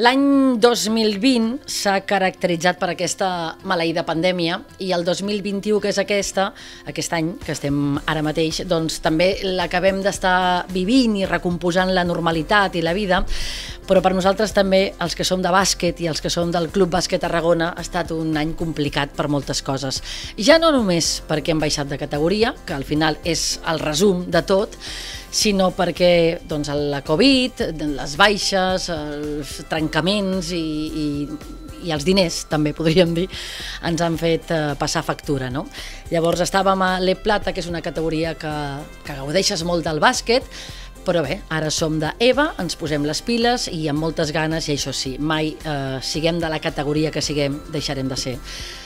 L'any 2020 s'ha caracteritzat per aquesta maleïda pandèmia i el 2021, que és aquesta, aquest any que estem ara mateix, doncs també l'acabem d'estar vivint i recomposant la normalitat i la vida, però per nosaltres també, els que som de bàsquet i els que som del Club Bàsquet Tarragona, ha estat un any complicat per moltes coses. Ja no només perquè hem baixat de categoria, que al final és el resum de tot, sinó perquè doncs, la Covid, les baixes, els trencaments i, i i els diners, també podríem dir, ens han fet eh, passar factura. No? Llavors estàvem a l'E Plata, que és una categoria que, que gaudeixes molt del bàsquet, però bé, ara som de Eva, ens posem les piles i amb moltes ganes, i això sí, mai eh, siguem de la categoria que siguem, deixarem de ser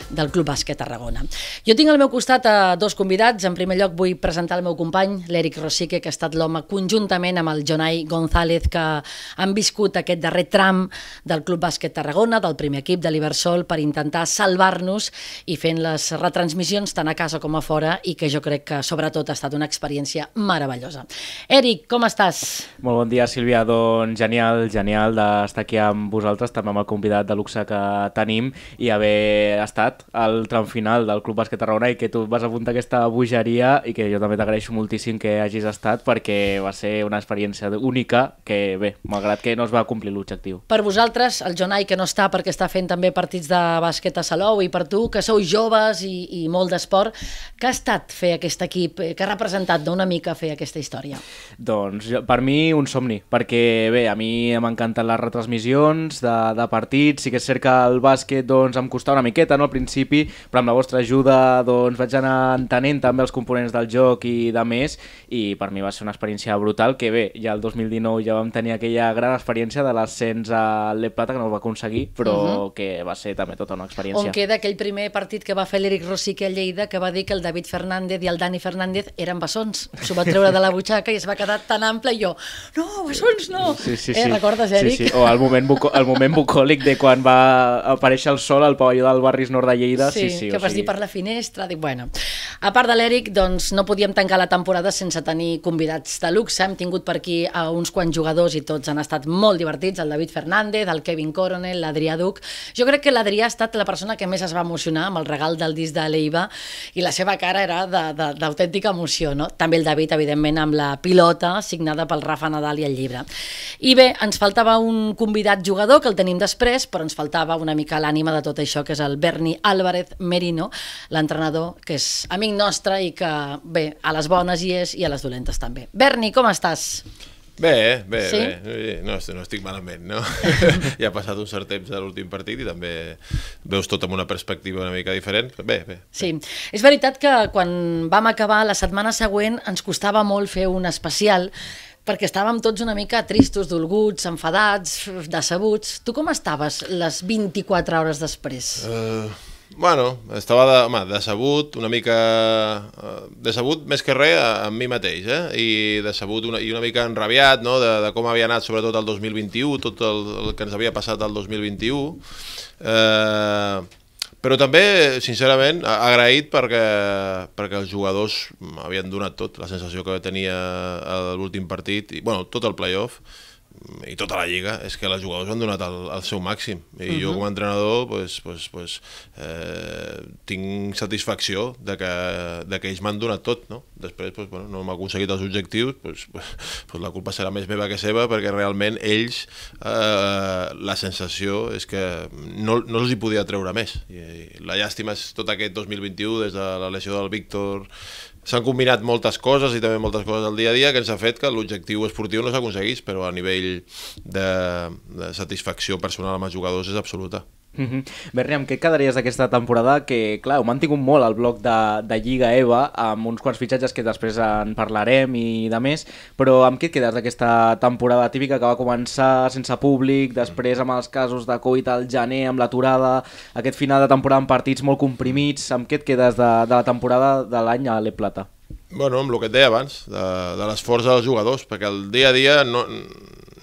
del Club Bàsquet Tarragona. Jo tinc al meu costat a eh, dos convidats. En primer lloc vull presentar el meu company, l'Eric Rosique, que ha estat l'home conjuntament amb el Jonai González, que han viscut aquest darrer tram del Club Bàsquet Tarragona, del primer equip de l'Iversol, per intentar salvar-nos i fent les retransmissions tant a casa com a fora i que jo crec que sobretot ha estat una experiència meravellosa. Eric, com estàs? Molt bon dia, Sílvia. Doncs genial, genial d'estar aquí amb vosaltres, també amb el convidat de luxe que tenim i haver estat al tram final del Club Bàsquet Arraona i que tu vas apuntar aquesta bogeria i que jo també t'agraeixo moltíssim que hagis estat perquè va ser una experiència única que, bé, malgrat que no es va complir l'objectiu. Per vosaltres, el Jonai, que no està perquè està fent també partits de bàsquet a Salou, i per tu, que sou joves i, i molt d'esport, que ha estat fer aquest equip? Eh, que ha representat d'una mica fer aquesta història? Doncs doncs per mi un somni, perquè bé, a mi m'han encantat les retransmissions de, de partits, sí que és cert que el bàsquet doncs, em costava una miqueta no, al principi, però amb la vostra ajuda doncs, vaig anar entenent també els components del joc i de més, i per mi va ser una experiència brutal, que bé, ja el 2019 ja vam tenir aquella gran experiència de l'ascens a l'E Plata, que no ho va aconseguir, però uh -huh. que va ser també tota una experiència. On queda aquell primer partit que va fer l'Eric Rosique a Lleida, que va dir que el David Fernández i el Dani Fernández eren bessons. S'ho va treure de la butxaca i es va quedar tan ample i jo, no, bessons no. Sí, sí, sí. Eh, recordes, Eric? Sí, sí. O el moment, buco el moment bucòlic de quan va aparèixer el sol al pavelló del barris nord de Lleida. Sí, sí, sí que vas sigui... dir per la finestra. Dic, bueno. A part de l'Eric, doncs no podíem tancar la temporada sense tenir convidats de luxe. Hem tingut per aquí a uns quants jugadors i tots han estat molt divertits. El David Fernández, el Kevin Coronel, l'Adrià Duc. Jo crec que l'Adrià ha estat la persona que més es va emocionar amb el regal del disc de l'Eiva i la seva cara era d'autèntica emoció. No? També el David, evidentment, amb la pilota, sí signada pel Rafa Nadal i el llibre. I bé, ens faltava un convidat jugador, que el tenim després, però ens faltava una mica l'ànima de tot això, que és el Berni Álvarez Merino, l'entrenador que és amic nostre i que, bé, a les bones hi és i a les dolentes també. Berni, com estàs? Bé, bé, sí? bé. Eh, no, no estic malament, no? ja ha passat un cert temps de l'últim partit i també veus tot amb una perspectiva una mica diferent. Bé, bé. Sí. És veritat que quan vam acabar la setmana següent ens costava molt fer un especial perquè estàvem tots una mica tristos, dolguts, enfadats, decebuts. Tu com estaves les 24 hores després? Eh... Uh Bueno, estava de, home, decebut, una mica... Eh, decebut més que res amb mi mateix, eh? I decebut una, i una mica enrabiat, no?, de, de com havia anat sobretot el 2021, tot el, el que ens havia passat el 2021. Eh, però també, sincerament, agraït perquè, perquè els jugadors havien donat tot, la sensació que tenia eh, l'últim partit, i, bueno, tot el playoff, off i tota la lliga és que els jugadors han donat el, el seu màxim i uh -huh. jo mhm. com a entrenador pues, pues, pues, eh, tinc satisfacció de que, de que ells m'han donat tot no? després pues, bueno, no m'ha aconseguit els objectius pues, pues, pues la culpa serà més meva que seva perquè realment ells eh, la sensació és que no, no els hi podia treure més I, i la llàstima és tot aquest 2021 des de la lesió del Víctor s'han combinat moltes coses i també moltes coses del dia a dia que ens ha fet que l'objectiu esportiu no s'aconseguís, però a nivell de, de satisfacció personal amb els jugadors és absoluta. Mm -hmm. amb què quedaries d'aquesta temporada? Que, clar, ho mantingut molt al bloc de, de Lliga EVA, amb uns quants fitxatges que després en parlarem i de més, però amb què et quedes d'aquesta temporada típica que va començar sense públic, després amb els casos de Covid al gener, amb l'aturada, aquest final de temporada amb partits molt comprimits, amb què et quedes de, de la temporada de l'any a l'E Plata? Bueno, amb el que et deia abans, de, de l'esforç dels jugadors, perquè el dia a dia no,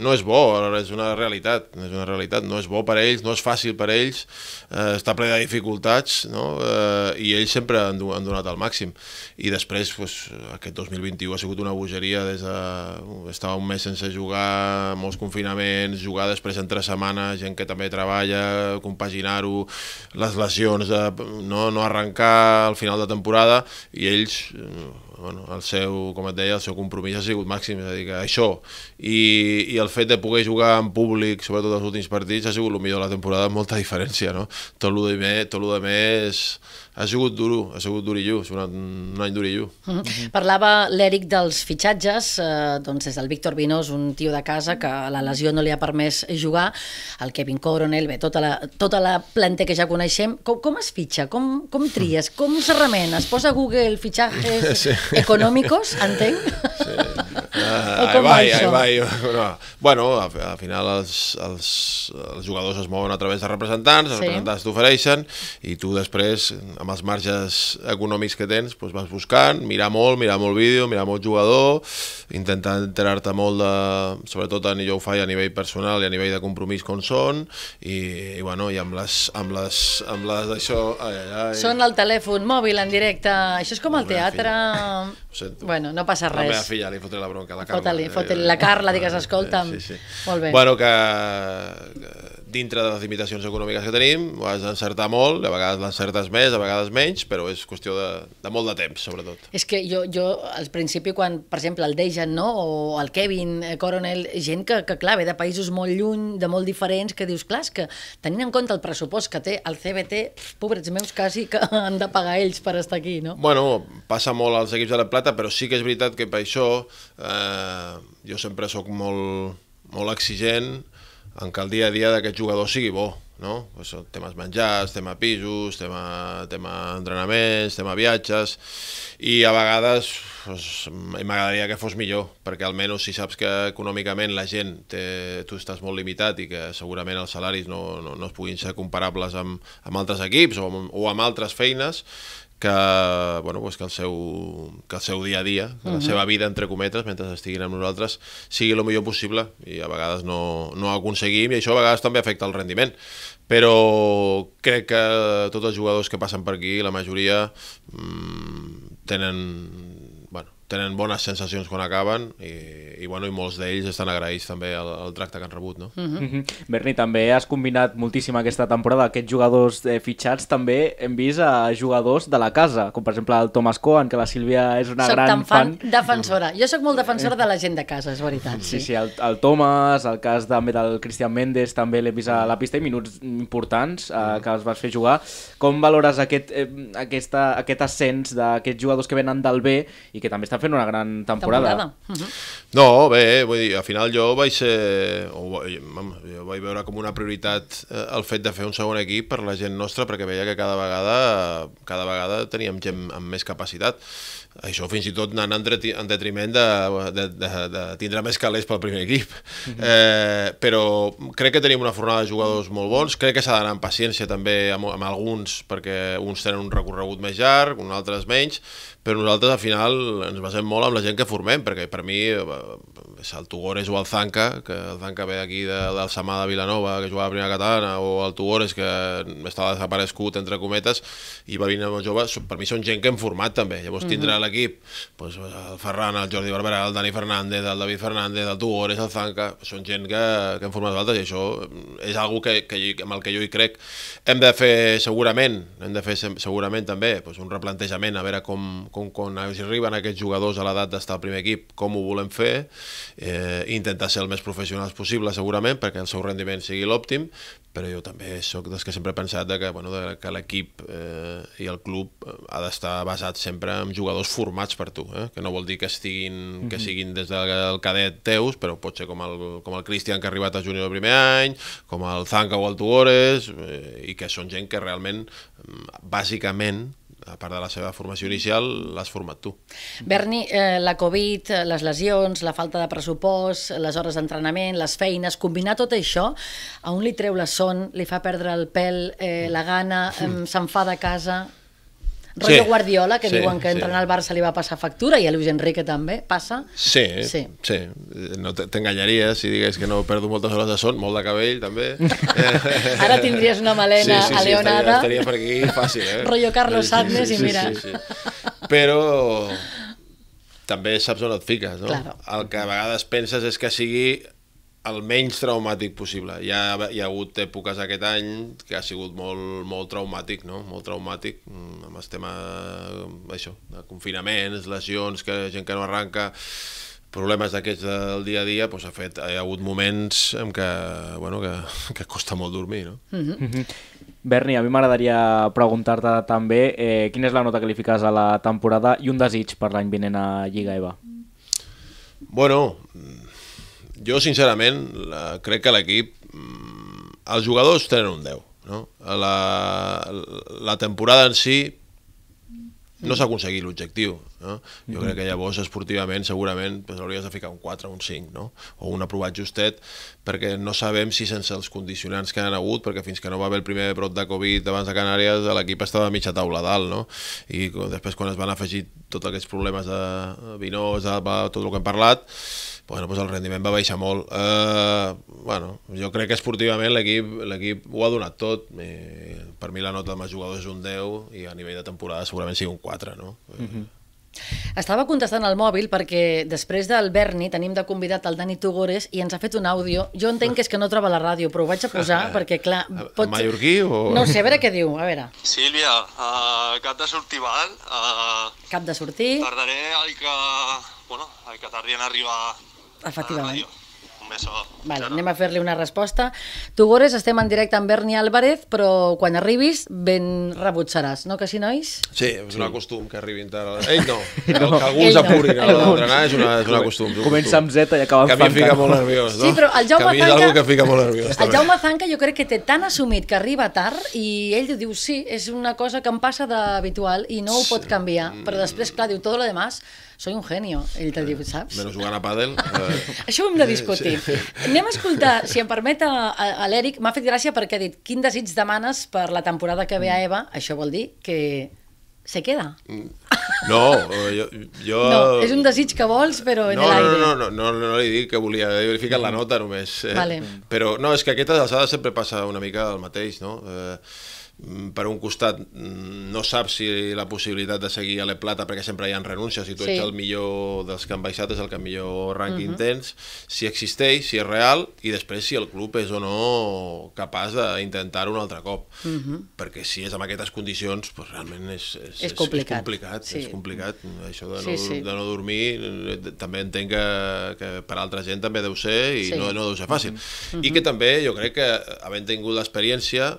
no és bo, és una realitat, és una realitat, no és bo per a ells, no és fàcil per a ells, eh, està ple de dificultats, no? eh, i ells sempre han, han donat el màxim. I després, pues, aquest 2021 ha sigut una bogeria, des de... estava un mes sense jugar, molts confinaments, jugar després entre setmanes, gent que també treballa, compaginar-ho, les lesions, de no, no arrencar al final de temporada, i ells eh, bueno, el seu, com et deia, el seu compromís ha sigut màxim, és a dir, que això i, i el fet de poder jugar en públic, sobretot els últims partits, ha sigut el millor de la temporada amb molta diferència, no? Tot el de més, tot el de més ha sigut dur, ha sigut dur i sigut un, un any durillo. Mm -hmm. Parlava l'Eric dels fitxatges, eh, doncs des del Víctor Vinós, un tio de casa que la lesió no li ha permès jugar, el Kevin Coronel, bé, tota la, tota la planta que ja coneixem, com, com es fitxa? Com, com tries? Com remena? Es posa a Google fitxatges sí. econòmicos, entenc? Sí. Uh, eh, ai, vai, ai, vai. No. Bueno, al, final els, els, els jugadors es mouen a través de representants, els sí. representants t'ofereixen i tu després, amb els marges econòmics que tens, doncs vas buscant, mirar molt, mirar molt vídeo, mirar molt jugador, intentar enterar-te molt de, sobretot en jo ho faig a nivell personal i a nivell de compromís com són i, i bueno, i amb les, amb les, amb les això... Ai, ai, ai. Són el telèfon mòbil en directe, això és com el teatre... Bueno, no passa res. La meva filla li fotré la bronca que la Carla... Eh, fota-li, fot la Carla, eh, digues, escolta'm. Sí, sí. Molt bé. Bueno, que, que dintre de les limitacions econòmiques que tenim, ho has d'encertar molt, a vegades l'encertes més, a vegades menys, però és qüestió de, de molt de temps, sobretot. És que jo, jo al principi, quan, per exemple, el Dejan, no?, o el Kevin eh, Coronel, gent que, que, clar, ve de països molt lluny, de molt diferents, que dius, clar, que tenint en compte el pressupost que té el CBT, pobrets meus, quasi que han de pagar ells per estar aquí, no? Bueno, passa molt als equips de la Plata, però sí que és veritat que per això eh, jo sempre sóc molt, molt exigent, en que el dia a dia d'aquest jugador sigui bo, no? Pues, temes menjars, tema pisos, tema, tema entrenaments, tema viatges, i a vegades pues, m'agradaria que fos millor, perquè almenys si saps que econòmicament la gent, té, tu estàs molt limitat i que segurament els salaris no, no, no es puguin ser comparables amb, amb altres equips o amb, o amb altres feines, que, bueno, pues que, el seu, que el seu dia a dia, uh -huh. la seva vida, entre cometes, mentre estiguin amb nosaltres, sigui el millor possible i a vegades no, no ho aconseguim i això a vegades també afecta el rendiment. Però crec que tots els jugadors que passen per aquí, la majoria, mmm, tenen, tenen bones sensacions quan acaben i, i, bueno, i molts d'ells estan agraïts també al, al tracte que han rebut. No? Uh mhm. -huh. Mhm. Berni, també has combinat moltíssim aquesta temporada. Aquests jugadors eh, fitxats també hem vist a jugadors de la casa, com per exemple el Thomas Cohen, que la Sílvia és una soc gran fan. fan. defensora. Jo sóc molt defensora de la gent de casa, és veritat. Sí, sí, sí el, el Thomas, el cas també del Cristian Mendes, també l'he vist a la pista i minuts importants eh, mhm. que els vas fer jugar. Com valores aquest, eh, aquesta, aquest ascens d'aquests jugadors que venen del B i que també estan fent una gran temporada. temporada. Uh mhm. -huh. No, bé, vull dir, al final jo vaig ser... Jo vaig veure com una prioritat eh, el fet de fer un segon equip per la gent nostra, perquè veia que cada vegada cada vegada teníem gent amb més capacitat això fins i tot anant en detriment de, de, de, de tindre més calés pel primer equip. Mm -hmm. eh, però crec que tenim una fornada de jugadors molt bons, crec que s'ha d'anar amb paciència també amb, amb alguns, perquè uns tenen un recorregut més llarg, uns altres menys, però nosaltres al final ens basem molt amb la gent que formem, perquè per mi eh, és el Tugores o el Zanca, que el Zanca ve d'aquí de Samà de Vilanova, que jugava a primera catalana, o el Tugores, que estava desaparegut, entre cometes, i va venir molt jove, per mi són gent que hem format també, llavors tindrà mm -hmm. l'equip, doncs, el Ferran, el Jordi Barberà, el Dani Fernández, el David Fernández, el Tugores, el Zanca, doncs són gent que, que hem format altres, i això és cosa que, que amb el que jo hi crec. Hem de fer segurament, hem de fer segurament també, doncs, un replantejament, a veure com, com, com, com arriben aquests jugadors a l'edat d'estar al primer equip, com ho volem fer, eh, intentar ser el més professionals possible segurament perquè el seu rendiment sigui l'òptim, però jo també sóc dels que sempre he pensat que, bueno, que l'equip eh, i el club eh, ha d'estar basat sempre en jugadors formats per tu, eh? que no vol dir que estiguin mm -hmm. que siguin des del cadet teus, però pot ser com el, com el Christian que ha arribat a júnior el primer any, com el Zanca o el Tuores, eh, i que són gent que realment, mm, bàsicament, a part de la seva formació inicial, l'has format tu. Berni, eh, la Covid, eh, les lesions, la falta de pressupost, les hores d'entrenament, les feines, combinar tot això, a un li treu la son, li fa perdre el pèl, eh, la gana, eh, s'enfada a casa... Rollo sí. Guardiola, que sí, diuen que sí. al Barça li va passar factura, i a Luis Enrique també passa. Sí, sí. sí. No t'enganyaria si digués que no perdo moltes hores de son, molt de cabell també. Ara tindries una melena sí, sí, sí, Leonada. Estaria, estaria per aquí fàcil, eh? Rollo Carlos Sánchez sí, sí, i mira. Sí, sí. Però també saps on et fiques, no? Claro. El que a vegades penses és que sigui el menys traumàtic possible. Hi ha, hi ha hagut èpoques aquest any que ha sigut molt, molt traumàtic, no? Molt traumàtic, mm, amb el tema eh, això, de confinaments, lesions, que gent que no arranca, problemes d'aquests del dia a dia, doncs, ha fet, hi ha hagut moments en què, bueno, que, que costa molt dormir, no? Mm -hmm. Mm -hmm. Berni, a mi m'agradaria preguntar-te també eh, quina és la nota que li fiques a la temporada i un desig per l'any vinent a Lliga EVA. Bueno, jo, sincerament, la, crec que l'equip... Mm, els jugadors tenen un 10. No? La, la temporada en si no s'ha aconseguit l'objectiu. No? Jo crec que llavors, esportivament, segurament pues, hauries de ficar un 4 o un 5, no? o un aprovat justet, perquè no sabem si sense els condicionants que han hagut, perquè fins que no va haver el primer brot de Covid abans de Canàries, l'equip estava a mitja taula dalt, no? i després quan es van afegir tots aquests problemes de vinós, de, de, tot el que hem parlat, bueno, pues el rendiment va baixar molt. Uh, bueno, jo crec que esportivament l'equip ho ha donat tot. I eh, per mi la nota de més jugadors és un 10 i a nivell de temporada segurament sigui un 4, no? Mm -hmm. Estava contestant al mòbil perquè després del Berni tenim de convidat el Dani Tugores i ens ha fet un àudio. Jo entenc que és que no troba la ràdio, però ho vaig a posar perquè, clar... Pot... Mallorquí o...? No sé, a veure què diu, a veure. Sílvia, uh, eh, cap de sortir val. Uh, cap de sortir. Tardaré el que... Bueno, el que tardi en arribar Infatti, ah, vai. Io. Un beso. Vale, anem a fer-li una resposta. Tu, Gores, estem en directe amb Berni Álvarez, però quan arribis ben rebut seràs, no que si nois? Sí, és un costum que arribin tard. Ell no, no. que algú no. apuri. a l'hora d'anar és, una, és acostum. costum. Comença amb Z i acaba amb Fanca. Que a mi fica molt nerviós, no? Sí, però el Jaume que Que fica molt nerviós, el Jaume Zanca jo crec que té tan assumit que arriba tard i ell diu, sí, és una cosa que em passa d'habitual i no ho pot canviar. Mm. Però després, clar, diu, tot lo demás soy un genio. Ell te diu, saps? Menos jugar a pàdel. Eh... Això ho hem de discutir. Anem a escoltar, si em permet, a, a l'Eric. M'ha fet gràcia perquè ha dit quin desig demanes per la temporada que ve a Eva. Això vol dir que se queda. Mm. No, jo... jo... No, és un desig que vols, però en no, l'aire. No, no, no, no, no, no li dic que volia, he ficat la nota només. Eh? Vale. Però no, és que a aquestes alçades sempre passa una mica el mateix, no? Eh, Mm, per un costat mm, no saps si la possibilitat de seguir a la plata perquè sempre hi ha renúncies i tu sí. ets el millor dels que han baixat és el que millor rànquing uh mhm. -huh. tens si existeix, si és real i després si el club és o no capaç d'intentar-ho un altre cop uh mhm. -huh. perquè si és amb aquestes condicions pues, realment és, és, és complicat, és complicat, sí. és complicat. això de no, sí, sí. de no dormir eh, també entenc que, que per altra gent també deu ser i sí. no, no deu ser fàcil uh mhm. -huh. i que també jo crec que havent tingut l'experiència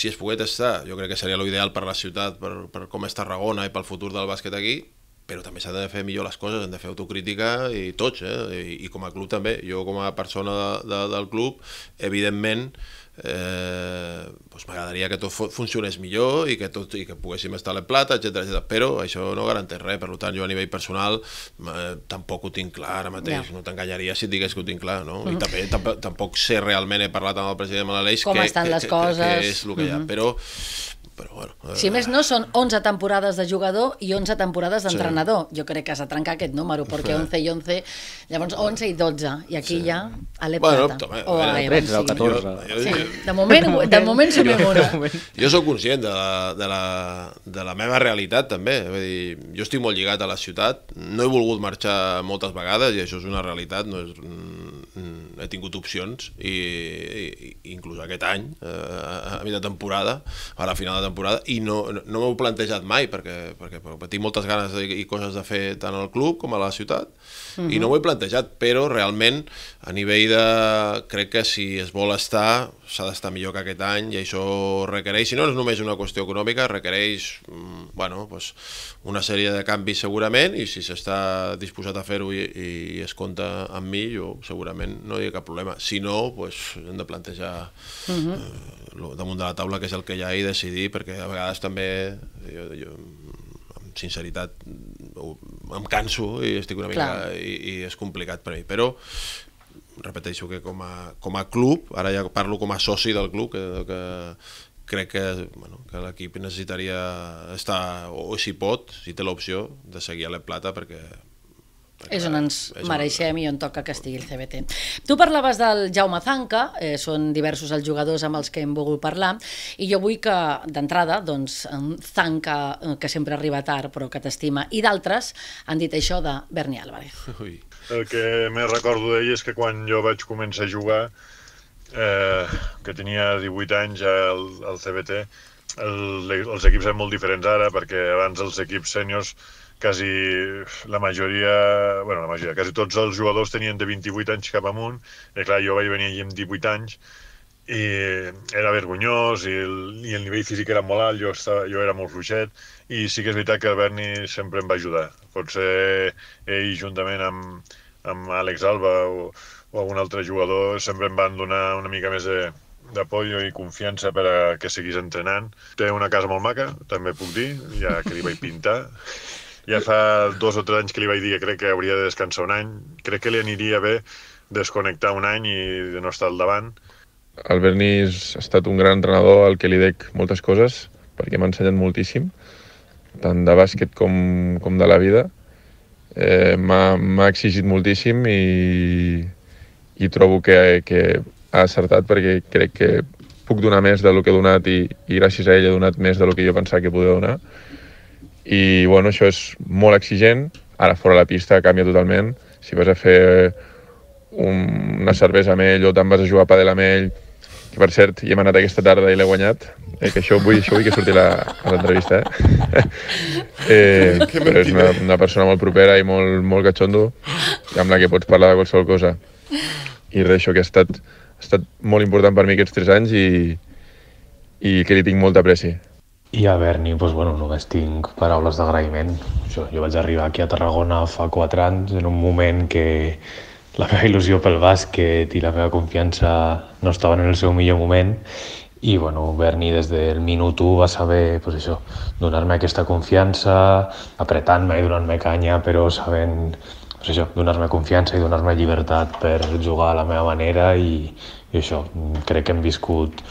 si es pogués estar, jo crec que seria l'ideal per la ciutat, per, per com és Tarragona i pel futur del bàsquet aquí, però també s'ha de fer millor les coses, hem de fer autocrítica i tots, eh? I, i com a club també. Jo com a persona de, de, del club, evidentment, eh, doncs m'agradaria que tot funcionés millor i que, tot, i que poguéssim estar a la plata, etc etc. però això no garanteix res, per tant jo a nivell personal eh, tampoc ho tinc clar ara mateix, yeah. no t'enganyaria si et digués que ho tinc clar, no? Mm -hmm. I també tampoc, tampoc sé realment, he parlat amb el president Malaleix, com que, estan que, les coses, que, que és el que mm -hmm. hi ha, mm-hmm. però però bueno... Eh... Si més no, són 11 temporades de jugador i 11 temporades d'entrenador. Sí. Jo crec que s'ha trencat aquest número, perquè 11 i 11... Llavors, 11 i 12, i aquí sí. ja a l'Epata. Bueno, també, o a 13 o 14. Jo, jo, sí. De moment, de moment s'ho Jo sóc conscient de la, de, la, de la meva realitat, també. Vull dir, jo estic molt lligat a la ciutat, no he volgut marxar moltes vegades, i això és una realitat, no és, mm, he tingut opcions, i, i inclús aquest any, eh, a, a mitja temporada, ara la final de temporada i no, no m'ho plantejat mai perquè, perquè, perquè tinc moltes ganes i, i coses de fer tant al club com a la ciutat -huh. i no ho he plantejat, però realment a nivell de... crec que si es vol estar s'ha d'estar millor que aquest any i això requereix, si no és només una qüestió econòmica, requereix mm, bueno, pues, una sèrie de canvis segurament i si s'està disposat a fer-ho i, i es compta amb mi, jo segurament no hi ha cap problema. Si no, pues, hem de plantejar uh -huh. eh, damunt de la taula que és el que hi ha i decidir, perquè a vegades també jo, jo sinceritat, em canso i estic una mica... I, I és complicat per mi. Però repeteixo que com a, com a club, ara ja parlo com a soci del club, que, que crec que, bueno, que l'equip necessitaria estar, o si pot, si té l'opció, de seguir a la plata perquè és on ens és mereixem i on toca que estigui el CBT. Tu parlaves del Jaume Zanca, eh, són diversos els jugadors amb els que hem volgut parlar, i jo vull que, d'entrada, doncs, Zanca, eh, que sempre arriba tard però que t'estima, i d'altres han dit això de Berni Álvarez. Ui. El que més recordo d'ell és que quan jo vaig començar a jugar, eh, que tenia 18 anys al, al CBT, el, els equips eren molt diferents ara, perquè abans els equips sèniors seniors quasi la majoria, bueno, la majoria, quasi tots els jugadors tenien de 28 anys cap amunt, i eh, clar, jo vaig venir allí amb 18 anys, i era vergonyós, i el, i el nivell físic era molt alt, jo, estava, jo era molt fluixet, i sí que és veritat que el Berni sempre em va ajudar. Potser ell, juntament amb, amb Àlex Alba o, o algun altre jugador, sempre em van donar una mica més de, d'apollo i confiança per a que seguís entrenant. Té una casa molt maca, també puc dir, ja que li vaig pintar, ja fa dos o tres anys que li vaig dir que crec que hauria de descansar un any. Crec que li aniria bé desconnectar un any i de no estar al davant. El Bernis ha estat un gran entrenador al que li dec moltes coses, perquè m'ha ensenyat moltíssim, tant de bàsquet com, com de la vida. Eh, M'ha exigit moltíssim i, i trobo que, que ha acertat perquè crec que puc donar més del que he donat i, i gràcies a ell he donat més del que jo pensava que podia donar i bueno, això és molt exigent, ara fora la pista canvia totalment, si vas a fer un, una cervesa amb ell o te'n vas a jugar a padel amb ell, que per cert hi hem anat aquesta tarda i l'he guanyat, eh, que això vull, això vull que surti la, a l'entrevista, eh? eh però és una, una persona molt propera i molt, molt catxondo, amb la que pots parlar de qualsevol cosa. I res, això que ha estat, ha estat molt important per mi aquests tres anys i, i que li tinc molta pressa. I a Berni, doncs, bueno, només tinc paraules d'agraïment. Jo, jo vaig arribar aquí a Tarragona fa 4 anys, en un moment que la meva il·lusió pel bàsquet i la meva confiança no estaven en el seu millor moment i bueno, Berni des del minut 1 va saber pues això, donar-me aquesta confiança, apretant-me i donant-me canya, però sabent pues això, donar-me confiança i donar-me llibertat per jugar a la meva manera i, i això, crec que hem viscut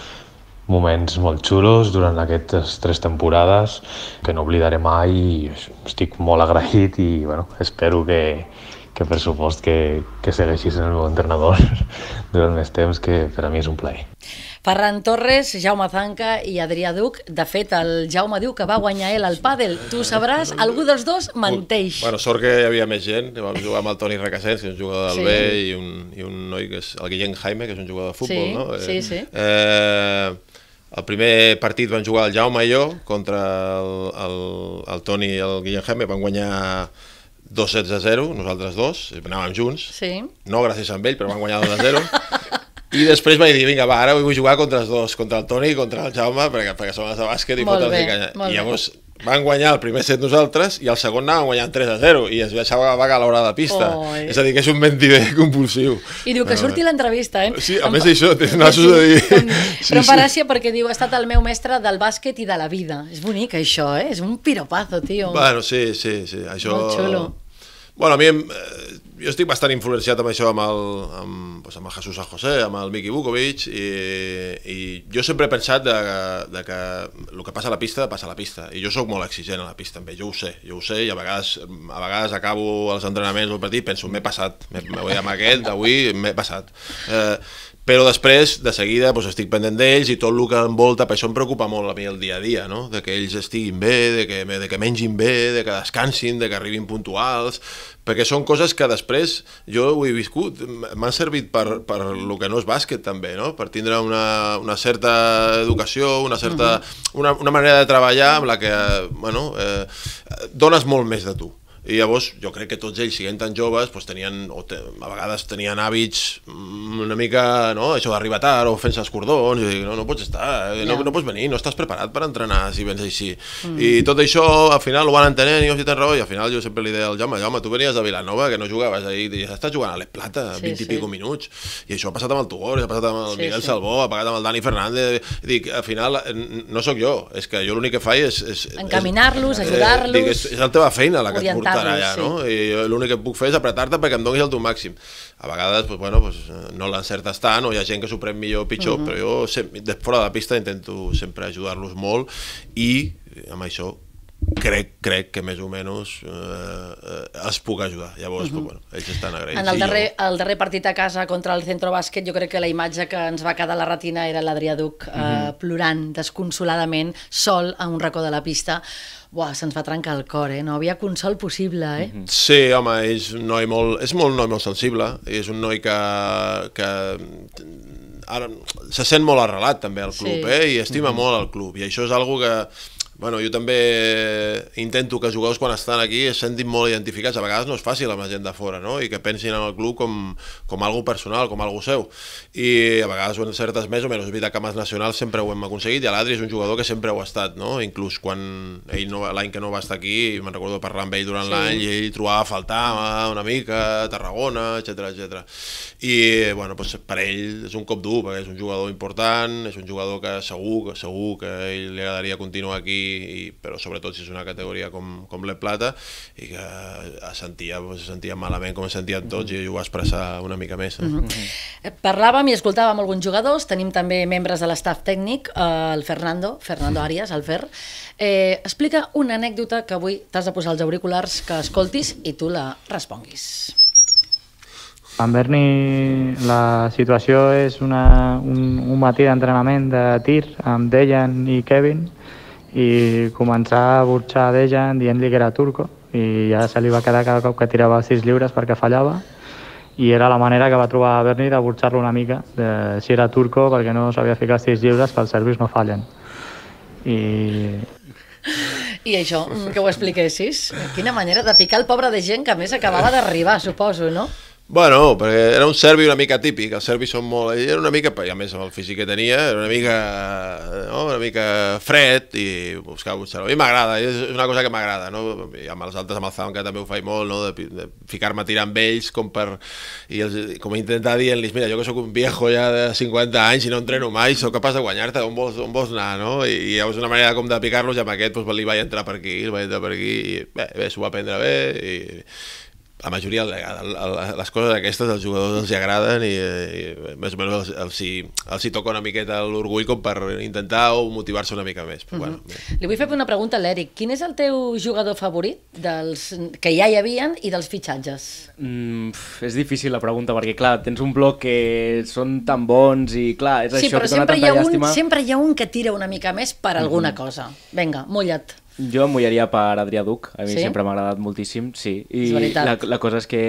moments molt xulos durant aquestes tres temporades que no oblidaré mai i estic molt agraït i bueno, espero que, que per supost que, que segueixis en el meu entrenador durant més temps, que per a mi és un plaer. Ferran Torres, Jaume Zanca i Adrià Duc. De fet, el Jaume diu que va guanyar ell el pàdel. Tu sabràs, algú dels dos menteix. Bueno, sort que hi havia més gent. Vam jugar amb el Toni Recassens, que és un jugador del sí. B, i un, i un noi que és el Guillem Jaime, que és un jugador de futbol, sí, no? sí, sí. Eh, el primer partit van jugar el Jaume i jo contra el, el, el Toni i el Guillem Gemma, van guanyar dos sets a 0, nosaltres dos, anàvem junts, sí. no gràcies a ell, però van guanyar 2 a 0, i després vaig dir, vinga, va, ara vull jugar contra els dos, contra el Toni i contra el Jaume, perquè, perquè som els de bàsquet i molt bé, canya. I llavors bé van guanyar el primer set nosaltres i el segon anàvem guanyant 3 a 0 i es deixava a vaga a l'hora de pista. Oh, És a dir, que és un mentider compulsiu. I diu que surti l'entrevista, eh? Sí, a em... més d'això, tens nassos de dir... Com... Sí, Però sí. per gràcia perquè diu, ha estat el meu mestre del bàsquet i de la vida. És bonic això, eh? És un piropazo, tio. Bueno, sí, sí, sí. Això... Molt xulo. Bueno, a mi em, eh, jo estic bastant influenciat amb això, amb el, amb, pues, amb el Jesús San José, amb el Miki Vukovic, i, i jo sempre he pensat de, de que el que passa a la pista, passa a la pista, i jo sóc molt exigent a la pista també, jo ho sé, jo ho sé, i a vegades, a vegades acabo els entrenaments del partit i penso, m'he passat, m'he amb aquest d'avui, m'he passat. Eh, però després, de seguida, doncs, estic pendent d'ells i tot el que envolta, per això em preocupa molt a mi el dia a dia, no? de que ells estiguin bé, de que, de que mengin bé, de que descansin, de que arribin puntuals, perquè són coses que després jo ho he viscut, m'han servit per, per el que no és bàsquet també, no? per tindre una, una certa educació, una, certa, una, una manera de treballar amb la que bueno, eh, dones molt més de tu. I llavors jo crec que tots ells, siguent tan joves, doncs tenien, o te, a vegades tenien hàbits mm, una mica, no?, això d'arribar tard o fent-se els cordons, i no, no pots estar, yeah. no, no pots venir, no estàs preparat per entrenar si vens així. Mm. I tot això, al final, ho van entenent i jo si tens raó, i al final jo sempre li deia al Jaume, Jaume, tu venies de Vilanova, que no jugaves ahir, i estàs jugant a les Plata, sí, 20 sí. i pico minuts, i això ha passat amb el Tugor, ha passat amb el sí, Miguel sí. Salvó, ha passat amb el Dani Fernández, i dic, al final, no sóc jo, és que jo l'únic que faig és... és Encaminar-los, eh, ajudar-los... Eh, és, és la teva feina la que et porta estan allà, sí. no? I l'únic que puc fer és apretar-te perquè em donis el teu màxim. A vegades, doncs, bueno, doncs, no l'encertes tant, o hi ha gent que s'ho pren millor o pitjor, uh -huh. però jo de fora de la pista intento sempre ajudar-los molt i amb això crec, crec que més o menys eh, es puc ajudar. Llavors, uh -huh. bueno, ells estan agraïts. En el darrer, jo... el darrer partit a casa contra el Centro Bàsquet, jo crec que la imatge que ens va quedar a la retina era l'Adrià Duc eh, uh -huh. plorant desconsoladament, sol a un racó de la pista Buah, se'ns va trencar el cor, eh? No havia consol possible, eh? Mm -hmm. Sí, home, és un noi molt, és molt, noi molt sensible, és un noi que, que ara se sent molt arrelat també al club, sí. eh? I estima mm -hmm. molt el club, i això és algo que Bueno, jo també intento que els jugadors quan estan aquí es sentin molt identificats. A vegades no és fàcil amb la gent de fora, no? I que pensin en el club com, com algo personal, com algo seu. I a vegades ho certes més o menys. És veritat que amb els nacionals sempre ho hem aconseguit i l'Adri és un jugador que sempre ho ha estat, no? Inclús quan ell no, l'any que no va estar aquí, me'n recordo parlar amb ell durant sí. l'any i ell trobava a faltar ah, una mica, Tarragona, etc etc. I, bueno, doncs per ell és un cop dur, perquè és un jugador important, és un jugador que segur, segur que ell li agradaria continuar aquí i, però sobretot si és una categoria com, com la Plata i que es sentia, se sentia malament com es sentia tots mm -hmm. i ho va expressar una mica més. Mhm. Eh? Mm -hmm. Parlàvem i escoltàvem alguns jugadors, tenim també membres de l'estaf tècnic, eh, el Fernando, Fernando mhm. Arias, el Fer. Eh, explica una anècdota que avui t'has de posar els auriculars que escoltis i tu la responguis. En Berni, la situació és una, un, un matí d'entrenament de tir amb Dejan i Kevin, i començar a burxar d'ella dient-li que era turco i ja se li va quedar cada cop que tirava 6 lliures perquè fallava i era la manera que va trobar Berni de burxar-lo una mica de si era turco perquè no sabia ficar 6 lliures que els no fallen i... I això, mm, que ho expliquessis. Quina manera de picar el pobre de gent que més acabava d'arribar, suposo, no? Bueno, perquè era un serbi una mica típic, els serbis són molt... Era una mica, i a més amb el físic que tenia, era una mica, no? una mica fred i buscava un serbi. A mi m'agrada, és una cosa que m'agrada, no? I amb els altres, amb el Zanca també ho faig molt, no? De, de ficar-me a tirar amb ells com per... I els, com intentar dir-los, mira, jo que sóc un viejo ja de 50 anys i no entreno mai, sóc capaç de guanyar-te, on, vols, on vols anar, no? I, i llavors una manera com de picar-los i amb aquest doncs, li vaig entrar per aquí, li vaig entrar per aquí i bé, bé s'ho va prendre bé i la majoria, les coses aquestes als jugadors els agraden i, i més o menys els, els, hi, els hi toca una miqueta l'orgull com per intentar o motivar-se una mica més. Però, mm -hmm. bueno, Li vull fer una pregunta a l'Eric. Quin és el teu jugador favorit dels que ja hi havien i dels fitxatges? Mm, és difícil la pregunta perquè, clar, tens un bloc que són tan bons i, clar, és sí, això que dona tanta llàstima. Sí, però sempre hi ha un que tira una mica més per alguna mm -hmm. cosa. Vinga, mullat. Jo em mullaria per Adrià Duc, a mi sí? sempre m'ha agradat moltíssim, sí. I la, la cosa és que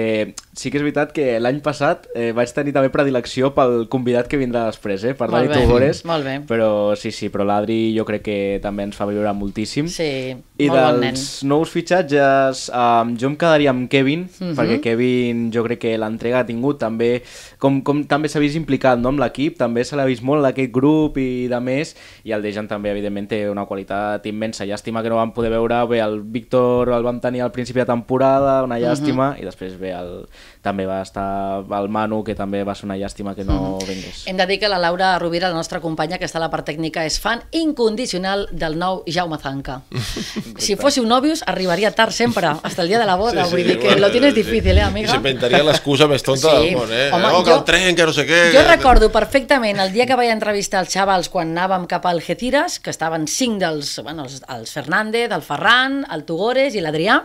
sí que és veritat que l'any passat eh, vaig tenir també predilecció pel convidat que vindrà després, eh, per Dani Tugores. Molt bé. Però sí, sí, però l'Adri jo crec que també ens fa viure moltíssim. Sí, I molt dels bon nen. nous fitxatges, eh, jo em quedaria amb Kevin, uh mhm. -huh. perquè Kevin jo crec que l'entrega ha tingut també, com, com també s'ha vist implicat no, amb l'equip, també se l'ha vist molt d'aquest grup i de més, i el Dejan també evidentment té una qualitat immensa. Llàstima que no no vam poder veure, bé, el Víctor el vam tenir al principi de temporada, una llàstima, uh -huh. i després bé, el, també va estar el Manu, que també va ser una llàstima que no mm. vingués. Hem de dir que la Laura Rovira, la nostra companya que està a la part tècnica, és fan incondicional del nou Jaume Zanca. si un nòvios, arribaria tard sempre, hasta el dia de la boda, sí, sí, vull dir que bueno, lo tienes sí. difícil, eh, amiga? I s'inventaria l'excusa més tonta sí. del món, eh? Home, oh, que jo, el tren, que no sé què... Jo recordo perfectament el dia que vaig entrevistar els xavals quan anàvem cap al Getiras, que estaven cinc dels, bueno, els, els Fernández, el Ferran, el Tugores i l'Adrià,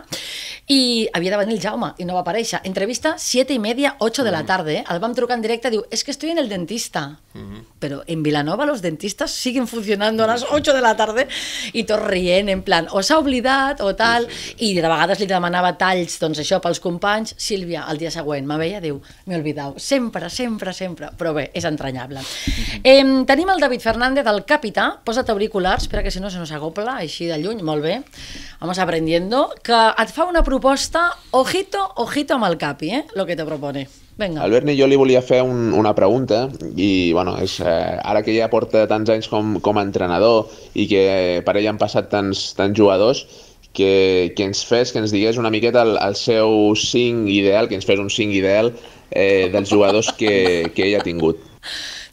i havia de venir el Jaume, i no va aparèixer. Entrevista 7 y media, 8 de la mm. tarde, el eh. vam trucar en directa, és es que estoy en el dentista. Uh mm-hmm. -huh. però en Vilanova los dentistas siguen funcionando a las 8 de la tarde i tots rient, en plan, o s'ha oblidat o tal, sí, sí. i de vegades li demanava talls, doncs això, pels companys. Sílvia, el dia següent, me veia, diu, m'he oblidat, sempre, sempre, sempre, però bé, és entranyable. Uh -huh. eh, tenim el David Fernández, del capità, posa't auriculars, espera que si no se nos agopla, així de lluny, molt bé, vamos aprendiendo, que et fa una proposta, ojito, ojito amb el capi, eh? lo que te propone. Venga. Al Berni jo li volia fer un, una pregunta i bueno, és, eh, ara que ja porta tants anys com, com a entrenador i que per ell han passat tants, tants jugadors, que, que ens fes, que ens digués una miqueta el, el seu cinc ideal, que ens fes un cinc ideal eh, dels jugadors que, que ell ha tingut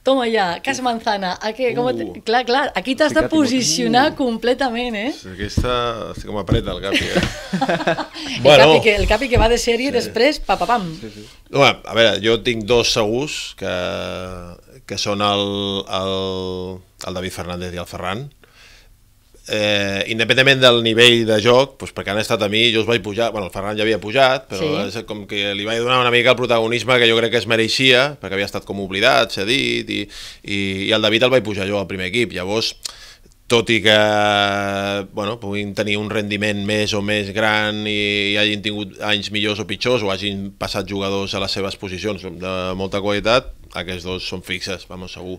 toma ja, cas manzana, aquí, uh, com uh, clar, clar, aquí t'has de posicionar uh. completament, eh? Aquesta, estic com apreta el capi, eh? el, bueno. capi que, el capi que va de sèrie sí. després, pa, pa, pam. Sí, sí. No, a veure, jo tinc dos segurs que, que són el, el, el David Fernández i el Ferran, eh, independentment del nivell de joc, doncs perquè han estat a mi, jo els vaig pujar, bueno, el Ferran ja havia pujat, però sí. com que li vaig donar una mica el protagonisme que jo crec que es mereixia, perquè havia estat com oblidat, cedit, i, i, i el David el vaig pujar jo al primer equip, llavors tot i que bueno, puguin tenir un rendiment més o més gran i, i hagin tingut anys millors o pitjors o hagin passat jugadors a les seves posicions de molta qualitat, aquests dos són fixes, vamos, segur.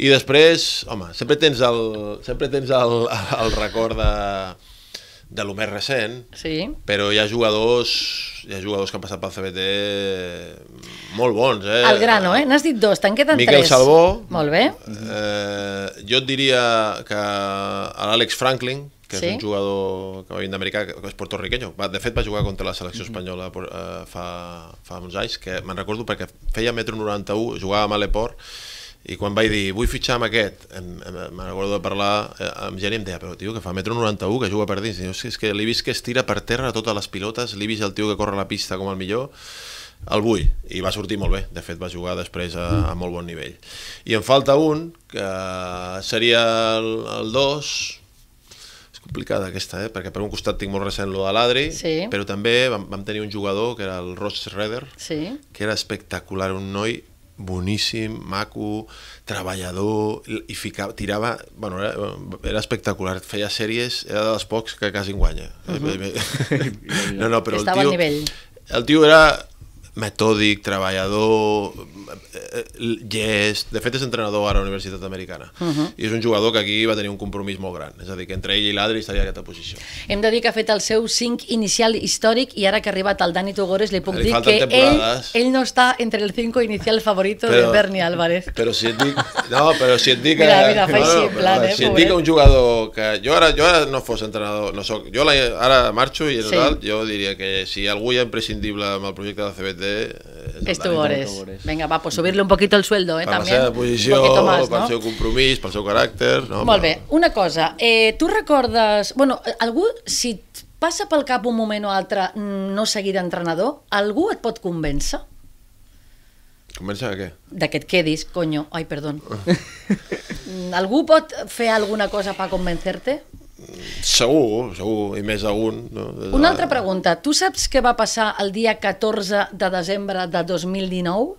I després, home, sempre tens el, sempre tens el, el record de, de lo més recent, sí. però hi ha jugadors hi ha jugadors que han passat pel CBT molt bons, eh? El Grano, eh? N'has dit dos, te'n queden Miquel tres. Miquel Salvó. Molt bé. Eh, jo et diria que l'Àlex Franklin, que sí? és un jugador que va venir d'Amèrica, que és puertorriqueño. Va, de fet, va jugar contra la selecció mm-hmm. espanyola eh, fa, fa uns anys, que me'n recordo perquè feia metro 91, jugava a Maleport, i quan vaig dir, vull fitxar amb aquest, me'n recordo de parlar eh, amb gent i em deia, però tio, que fa metro 91, que juga per dins. Diu, és que l'he vist que es tira per terra totes les pilotes, l'he vist el tio que corre la pista com el millor, el vull, i va sortir molt bé. De fet, va jugar després a, a molt bon nivell. I en falta un, que seria el 2, és complicada aquesta, eh? perquè per un costat tinc molt recent lo de l'Adri, sí. però també vam, vam tenir un jugador que era el Ross Redder, sí. que era espectacular, un noi boníssim, maco, treballador, i ficava, tirava... Bueno, era, era espectacular, feia sèries, era dels pocs que quasi en guanya. Uh mhm. eh, -huh. Eh, eh, no, no, però Estava el tio... nivell. El tio era metòdic, treballador, eh, eh, eh, llest... De fet, és entrenador a la Universitat Americana. Uh mhm. -huh. I és un jugador que aquí va tenir un compromís molt gran. És a dir, que entre ell i l'Adri estaria aquesta posició. Hem de dir que ha fet el seu cinc inicial històric i ara que ha arribat el Dani Togores li puc li dir que ell, ell no està entre el cinco inicial favorito però, de Berni Álvarez. Però si et dic... No, però si et dic... Mira, mira, mira, no, no, plan, eh, si et dic un jugador que... Jo ara, jo ara no fos entrenador, no soc... Jo ara marxo i en sí. total, jo diria que si algú ja imprescindible amb el projecte de CBT de... Pestugores. Eh, Vinga, va, pues subir-li un poquit el sueldo, eh, per també. Per la seva posició, más, pel no? seu compromís, pel seu caràcter... No, Molt bé, una cosa, eh, tu recordes... Bueno, algú, si passa pel cap un moment o altre mm, no seguir d'entrenador, algú et pot convèncer? Convèncer de què? De que et quedis, conyo. Ai, perdó. Ah. Mm, algú pot fer alguna cosa per convencer-te? Segur, segur, i més a un. No? De... Una altra pregunta. Tu saps què va passar el dia 14 de desembre de 2019?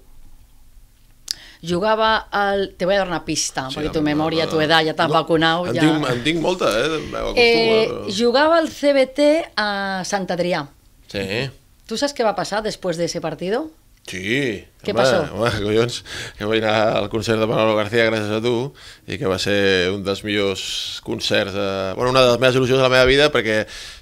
jugava al... Te voy a dar una pista, sí, perquè tu memòria, tu edat, ja t'has no, vacunat. En, ja... tinc, en tinc molta, eh? eh jugava al CBT a Sant Adrià. Sí. Tu saps què va passar després de partit? Sí. Què passa? Home, collons, que vaig anar al concert de Manolo García gràcies a tu i que va ser un dels millors concerts, de, eh, bueno, una de les meves il·lusions de la meva vida perquè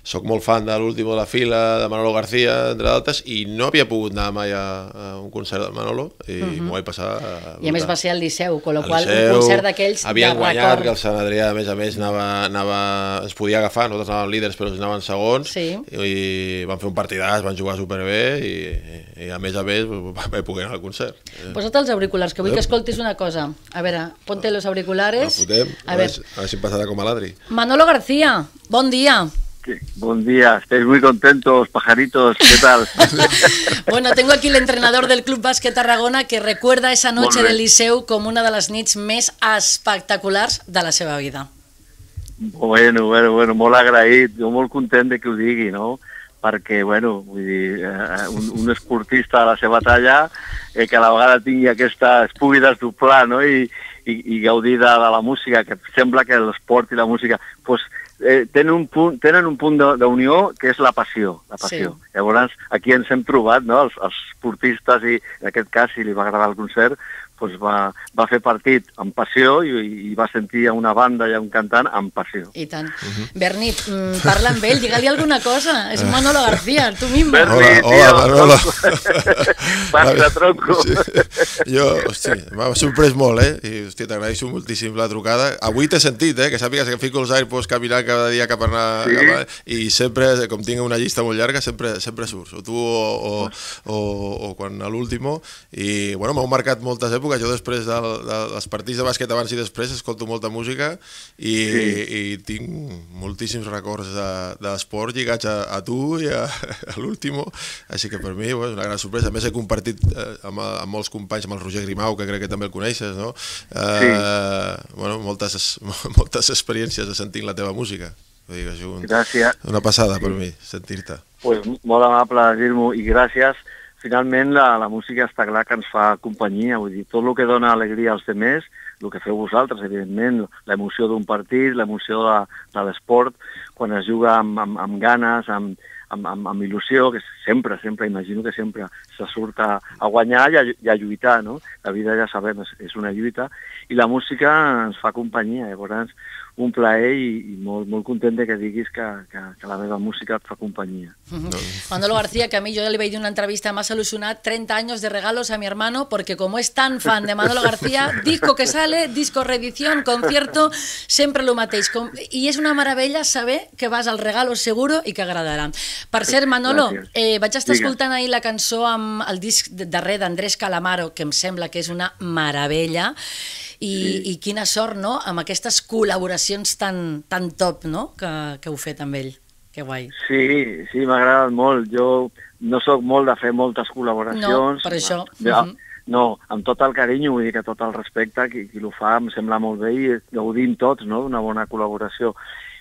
sóc molt fan de l'últim de la fila, de Manolo García, entre d'altres, i no havia pogut anar mai a, a un concert de Manolo i uh mhm. -huh. m'ho vaig passar... A... I a més va ser al Liceu, amb la qual Liceu, un concert d'aquells guanyat, record. que el Sant Adrià, a més a més, anava, anava, ens podia agafar, nosaltres anàvem líders però ens anaven segons sí. i, i van fer un partidàs, van jugar superbé i, i, i a més a més vaig poder Pues al concert. Eh. Pues que vull que una cosa. A ver, ponte los auriculares. a, ver. a ver si em pasará con a Manolo García, buen día. buen día, estáis muy contentos, pajaritos, ¿qué tal? bueno, tengo aquí el entrenador del Club básquet Tarragona que recuerda esa noche del Liceu como una de las nits más espectaculares de la seva vida. Bueno, bueno, bueno, muy agradecido, muy contento que os diga, no? perquè, bueno, vull dir, eh, un, un esportista de la seva talla eh, que a la vegada tingui aquesta... es pugui desdoblar, no?, i, i, i gaudir de, de la música, que sembla que l'esport i la música... Pues, eh, tenen, un punt, tenen un punt d'unió que és la passió, la passió. Sí. Llavors, aquí ens hem trobat, no?, els, els esportistes, i en aquest cas, si li va agradar el concert, doncs va, va fer partit amb passió i, i va sentir a una banda i a un cantant amb passió. I tant. Uh mhm. -huh. Bernit, mm, parla amb ell, digue-li alguna cosa. És ah. Manolo García, tu mismo. Bernit, hola, hola, Manolo. Basta, tronco. Sí. Jo, hosti, m'ha sorprès molt, eh? I, hosti, t'agraeixo moltíssim la trucada. Avui t'he sentit, eh? Que sàpigues que fico els airpods caminant cada dia cap a anar... Sí. Cap a... I sempre, com tinc una llista molt llarga, sempre, sempre surts. O tu o, o, o, o quan a l'últim. I, bueno, m'heu marcat moltes èpoques època, jo després de les partits de bàsquet abans i després escolto molta música i, sí. i, i tinc moltíssims records de, de l'esport lligats a, a tu i a, a l'último, així que per mi bueno, és una gran sorpresa. A més he compartit eh, amb, amb molts companys, amb el Roger Grimau, que crec que també el coneixes, no? Eh, sí. Eh, bueno, moltes, moltes experiències de sentir la teva música. Digues, un, gràcies. una passada sí. per mi sentir-te. Pues, molt amable dir-m'ho i gràcies finalment la, la música està clar que ens fa companyia, vull dir, tot el que dona alegria als demés, el que feu vosaltres, evidentment, l'emoció d'un partit, l'emoció de, de l'esport, quan es juga amb, amb, amb ganes, amb, amb, amb, amb il·lusió, que sempre, sempre, imagino que sempre se surt a, a guanyar i a, i a lluitar, no? La vida ja sabem, és, és una lluita, i la música ens fa companyia, llavors un plaer i, i molt, molt content de que diguis que, que, que la meva música et fa companyia. Manolo García, que a mí yo le veí de una entrevista más alusionada, 30 años de regalos a mi hermano, porque como es tan fan de Manolo García, disco que sale, disco reedición, concierto, sempre lo mateix. I és una meravella saber que vas al regalo seguro i que agradarà. Per ser Manolo, eh, vaig estar Digue. escoltant ahir la cançó amb el disc darrer d'Andrés Calamaro, que em sembla que és una meravella, i, sí. i quina sort, no?, amb aquestes col·laboracions tan, tan top, no?, que, que heu fet amb ell. Que guai. Sí, sí, m'ha agradat molt. Jo no sóc molt de fer moltes col·laboracions. No, per això. Ja, mm -hmm. No, amb tot el carinyo, vull dir que tot el respecte, qui, qui ho fa em sembla molt bé i gaudim tots no?, d'una bona col·laboració.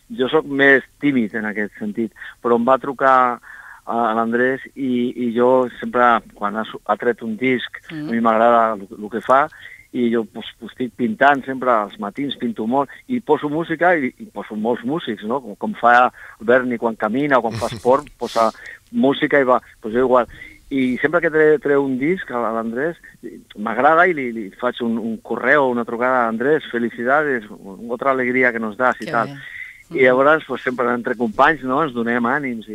Jo sóc més tímid en aquest sentit, però em va trucar a l'Andrés i, i jo sempre, quan ha, ha tret un disc, mm. a mi m'agrada el, el que fa, i jo pues, pues, estic pintant sempre als matins, pinto molt, i poso música i, i poso molts músics, no? Com, com fa el Berni quan camina o quan fa esport, posa música i va, pues jo igual. I sempre que treu, tre un disc a l'Andrés, m'agrada i li, li faig un, un correu, una trucada a Andrés, felicidades, altra alegria que nos das i que tal. Bé. I mm. llavors pues, sempre entre companys no? ens donem ànims i,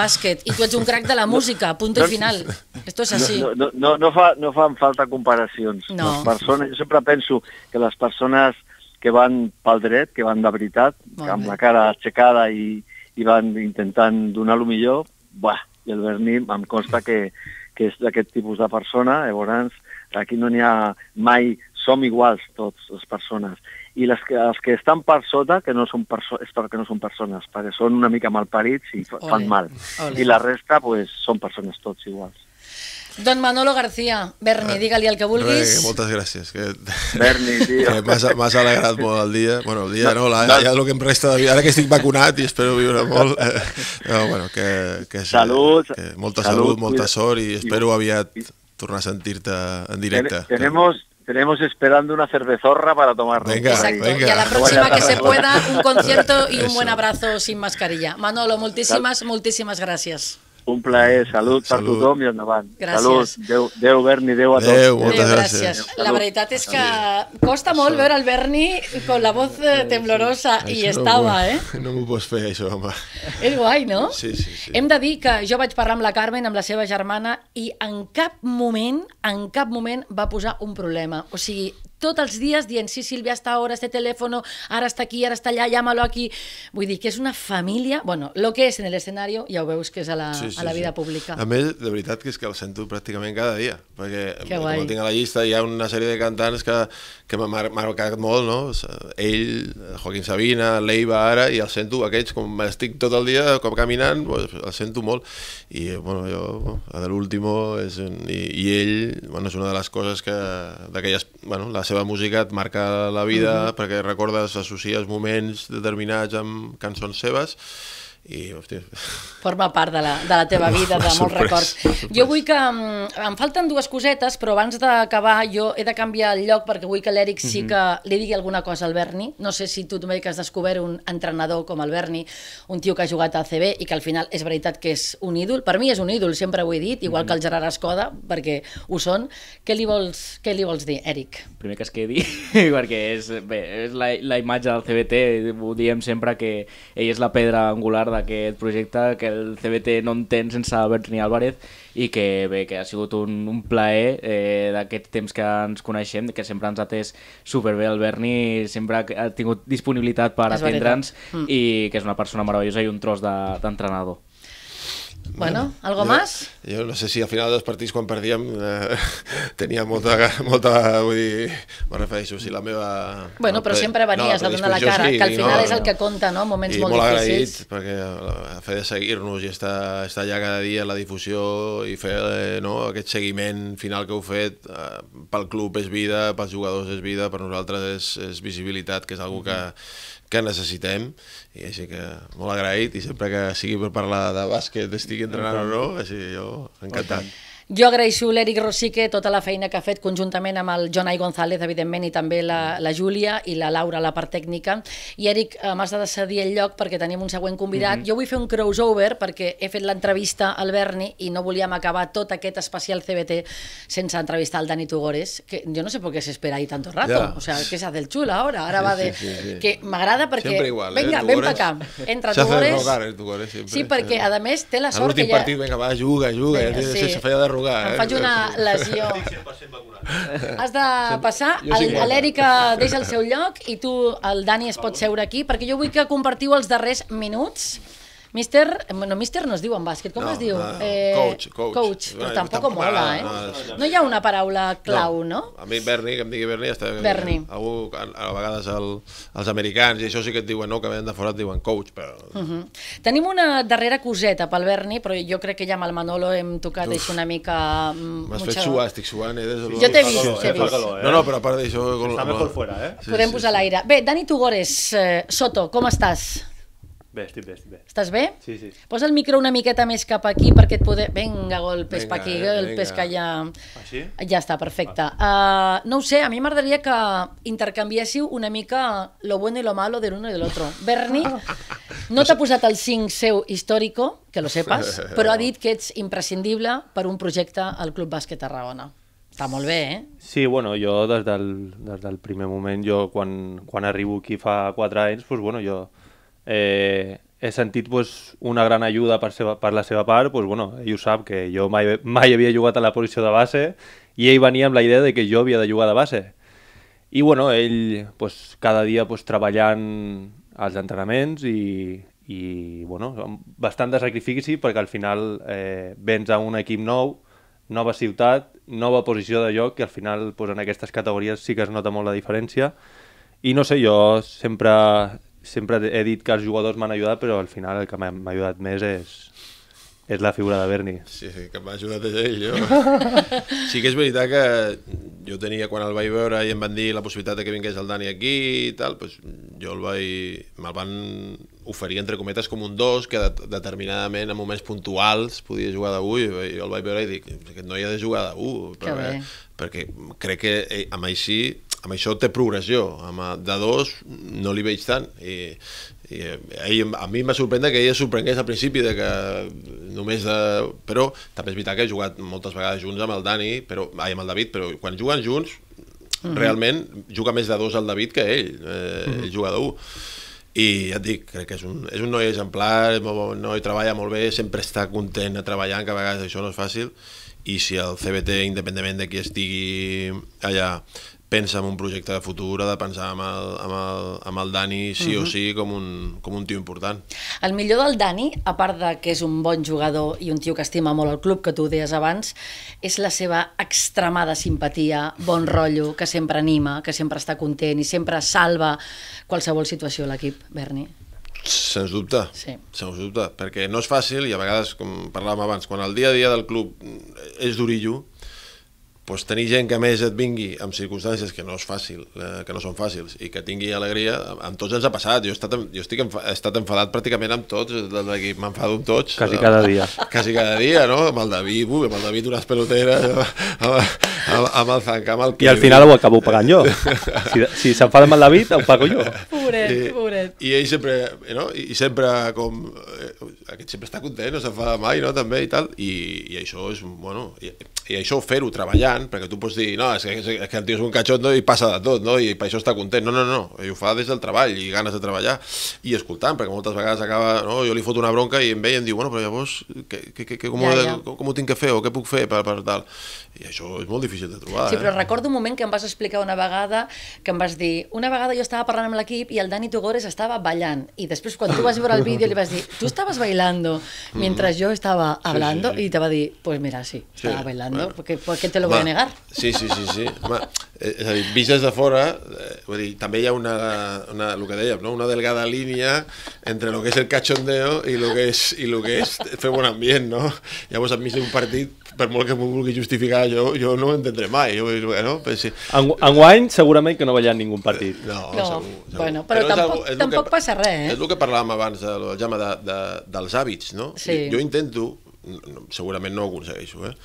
bàsquet i tu ets un crac de la música, punt i final. Esto és així. No, no, no, no, fa, no fan falta comparacions. No. Les persones, jo sempre penso que les persones que van pel dret, que van de veritat, amb la cara aixecada i, i van intentant donar-lo millor, buah, i el Berni em consta que, que és d'aquest tipus de persona, llavors aquí no n'hi ha mai, som iguals tots les persones i les que, els que estan per sota que no són perso és perquè no són persones, perquè són una mica malparits i Olé. fan mal. Ole. I la resta pues, són persones tots iguals. Don Manolo García, Berni, eh, digue-li el que vulguis. Re, moltes gràcies. Que... Berni, tio. M'has alegrat molt el dia. Bueno, el dia no, no la, no. ja el que em resta de vida. Ara que estic vacunat i espero viure molt. Eh, no, bueno, que, que, salut. Que molta salut, salut molta sort i espero aviat tornar a sentir-te en directe. tenemos, tenemos esperando una cervezorra para tomar. Exacto. Y a la próxima que se pueda, un concierto y un buen abrazo sin mascarilla. Manolo, muchísimas, muchísimas gracias. un plaer, eh. salut, salut. per tothom i endavant. Gràcies. Salut, Déu, Déu Berni, Déu a tots. Déu, moltes Déu, gràcies. gràcies. La veritat és que costa molt veure el Berni con la voz eh, temblorosa sí, i estava, no, eh? No m'ho pots fer, això, home. És guai, no? Sí, sí, sí. Hem de dir que jo vaig parlar amb la Carmen, amb la seva germana, i en cap moment, en cap moment va posar un problema. O sigui, tots els dies dient, sí, Sílvia, està hora, este teléfono, ara està aquí, ara està allà, llámalo aquí. Vull dir que és una família... Bueno, lo que és en l'escenari ja ho veus que és a la, sí, sí, a la vida sí. pública. A més, de veritat que és que el sento pràcticament cada dia, perquè que com el tinc a la llista hi ha una sèrie de cantants que, que m'ha marcat molt, no? Ell, Joaquim Sabina, l'Eiva ara, i el sento aquells com estic tot el dia com caminant, pues, el sento molt. I, bueno, jo, a l'último, i, i ell, bueno, és una de les coses que d'aquelles bueno, la seva música et marca la vida, mm -hmm. perquè recordes, associes moments determinats amb cançons seves, i, hosti... Forma part de la, de la teva vida, de molts records. Jo vull que... Mm, em falten dues cosetes, però abans d'acabar jo he de canviar el lloc perquè vull que l'Eric sí mhm. que li digui alguna cosa al Berni. No sé si tu també que has descobert un entrenador com el Berni, un tio que ha jugat a CB i que al final és veritat que és un ídol. Per mi és un ídol, sempre ho he dit, igual que el mhm. Gerard Escoda, perquè ho són. Què li vols, què li vols dir, Eric? Primer que es quedi, perquè és, bé, és la, la imatge del CBT, ho diem sempre que ell és la pedra angular d'aquest projecte que el CBT no entén sense Bertrini Álvarez i que bé, que ha sigut un, un plaer eh, d'aquest temps que ens coneixem, que sempre ens ha atès superbé el Berni, sempre ha tingut disponibilitat per atendre'ns mm. i que és una persona meravellosa i un tros d'entrenador. De, Bueno, ¿algo más? Jo no sé si al final dels partits quan perdíem eh, tenia molta... molta vull dir, me refereixo, si la meva... Bueno, però sempre venies no, a donar la cara, sí, que al final no, és el que compta, no? Moments molt, molt difícils. molt agraït, perquè a fer de seguir-nos i estar, estar allà cada dia la difusió i fer eh, no, aquest seguiment final que heu fet, eh, pel club és vida, pels jugadors és vida, per nosaltres és, és visibilitat, que és una que, mm-hmm que necessitem i així que molt agraït i sempre que sigui per parlar de bàsquet estic entrenant o no, així jo encantat. Okay. Jo agraeixo l'Eric Rosique tota la feina que ha fet conjuntament amb el Jonai González, evidentment, i també la, la Júlia i la Laura, la part tècnica. I Eric, eh, m'has de cedir el lloc perquè tenim un següent convidat. Mm -hmm. Jo vull fer un crossover perquè he fet l'entrevista al Berni i no volíem acabar tot aquest especial CBT sense entrevistar al Dani Tugores, que jo no sé per què s'espera ahí tanto rato. Yeah. O sea, que se hace el chulo ahora. Ahora sí, va de... Sí, sí, sí. Que m'agrada perquè... Igual, ¿eh? venga, eh? ven acá. Entra Tugores. Rogar, Tugores sempre, sí, perquè, a més, té la sort que ja... L'últim partit, venga, va, juga, juga. Venga, ja, sí. Se feia de rogar jugar. Em eh? faig una lesió. Has de passar, l'Eric eh, deixa el seu lloc i tu, el Dani, es pot seure aquí, perquè jo vull que compartiu els darrers minuts Mister, no, mister no es diu en bàsquet, com no, es diu? No, eh, coach, coach. Coach, però no, tampoc mola, eh? No, no hi ha una paraula clau, no? no? A mi Berni, que em digui Berni, està... Berni. Algú, a, a vegades el, els americans, i això sí que et diuen, no, que venen de fora et diuen coach, però... Uh mhm. -huh. Tenim una darrera coseta pel Berni, però jo crec que ja amb el Manolo hem tocat Uf, això una mica... Mm, M'has fet suar, estic suant, eh? Des jo t'he vist, t'he eh. vist. No, no, però a part d'això... Està mejor fuera, eh? Podem posar l'aire. Bé, Dani Tugores, eh, Soto, com estàs? Bé, estic bé, estic bé. Estàs bé? Sí, sí. Posa el micro una miqueta més cap aquí perquè et poder... Vinga, golpes per pa aquí, eh, golpes que ja... Així? Ja està, perfecte. Uh, no ho sé, a mi m'agradaria que intercanviéssiu una mica lo bueno i lo malo de l'uno i de l'altre. Berni no t'ha posat el 5 seu històrico, que lo sepas, però ha dit que ets imprescindible per un projecte al Club Bàsquet Tarragona. Està molt bé, eh? Sí, bueno, jo des del, des del primer moment, jo quan, quan arribo aquí fa 4 anys, doncs, bueno, jo eh, he sentit pues, una gran ajuda per, seva, per la seva part, pues, bueno, ell ho sap, que jo mai, mai havia jugat a la posició de base i ell venia amb la idea de que jo havia de jugar de base. I bueno, ell pues, cada dia pues, treballant als entrenaments i, i bueno, bastant de sacrifici perquè al final eh, vens a un equip nou, nova ciutat, nova posició de joc, que al final pues, en aquestes categories sí que es nota molt la diferència. I no sé, jo sempre sempre he dit que els jugadors m'han ajudat, però al final el que m'ha ajudat més és, és la figura de Berni. Sí, sí, que m'ha ajudat ell, jo. sí que és veritat que jo tenia, quan el vaig veure i em van dir la possibilitat de que vingués el Dani aquí i tal, doncs jo el vaig... me'l van oferir, entre cometes, com un dos que de, determinadament en moments puntuals podia jugar d'avui. i jo el vaig veure i dic, aquest noi ha de jugar de 1 perquè, eh, perquè crec que eh, amb així amb això té progressió, amb de dos no li veig tant i, i ell, a mi m'ha sorprendre que ell es sorprengués al principi de que només de... però també és veritat que he jugat moltes vegades junts amb el Dani però, ai, amb el David, però quan juguen junts mm -hmm. realment juga més de dos el David que ell, eh, mm -hmm. el mm-hmm. jugador 1 i ja et dic, crec que és un, és un noi exemplar, és molt bon noi, treballa molt bé, sempre està content a treballar, que a vegades això no és fàcil, i si el CBT, independentment de qui estigui allà, pensa en un projecte de futur, ha de pensar amb el, amb el, amb el Dani sí uh -huh. o mhm. sí com un, com un tio important. El millor del Dani, a part de que és un bon jugador i un tio que estima molt el club, que tu deies abans, és la seva extremada simpatia, bon rotllo, que sempre anima, que sempre està content i sempre salva qualsevol situació l'equip, Berni. Sens dubte, sí. sens dubte, perquè no és fàcil i a vegades, com parlàvem abans, quan el dia a dia del club és durillo, pues, doncs tenir gent que més et vingui amb circumstàncies que no és fàcil, eh, que no són fàcils i que tingui alegria, amb tots ens ha passat jo he estat, jo estic enfa, he estat enfadat pràcticament amb tots, m'enfado amb tots quasi cada dia quasi cada dia, no? amb el David, ui, amb el David unes peloteres amb, amb, amb el Zanca, amb el Kevin. i al final ho acabo pagant jo si, si s'enfada amb el David, ho pago jo pobret, I, pobret i ell sempre, eh, no? I sempre com eh, aquest sempre està content, no s'enfada mai no? també i tal, i, i això és, bueno i, i això fer-ho treballant, perquè tu pots dir no, és que, és que el tio és un no? i passa de tot no? i per això està content, no, no, no i ho fa des del treball i ganes de treballar i escoltant, perquè moltes vegades acaba, no? jo li foto una bronca i em ve i em diu, bueno, però llavors que, que, que, com, ja, ja. Com, com ho tinc que fer o què puc fer per, per tal, i això és molt difícil de trobar. Sí, eh? però recordo un moment que em vas explicar una vegada que em vas dir, una vegada jo estava parlant amb l'equip i el Dani Togores estava ballant i després quan tu vas veure el vídeo li vas dir, tu estaves bailando mm. mentre mm. jo estava hablando sí, sí. i te va dir, pues mira, sí, estava sí. bailando Fernando, bueno. perquè, perquè te lo voy a negar. Sí, sí, sí, sí. ma, és a dir, vist des de fora, eh, vull dir, també hi ha una, una el que dèiem, no? una delgada línia entre el que és el cachondeo i el que és, i el que és fer bon ambient, no? Llavors, enmig un partit, per molt que m'ho vulgui justificar, jo, jo no ho entendré mai. Jo, bueno, però sí. en, enguany, segurament que no ballant ningú partit. Eh, no, no segur, segur. Bueno, però, però tampoc, és el, és tampoc que, passa res, eh? És el que parlàvem abans, el, el de, de, dels hàbits, no? Sí. Jo, jo intento, segurament no ho aconsegueixo, eh?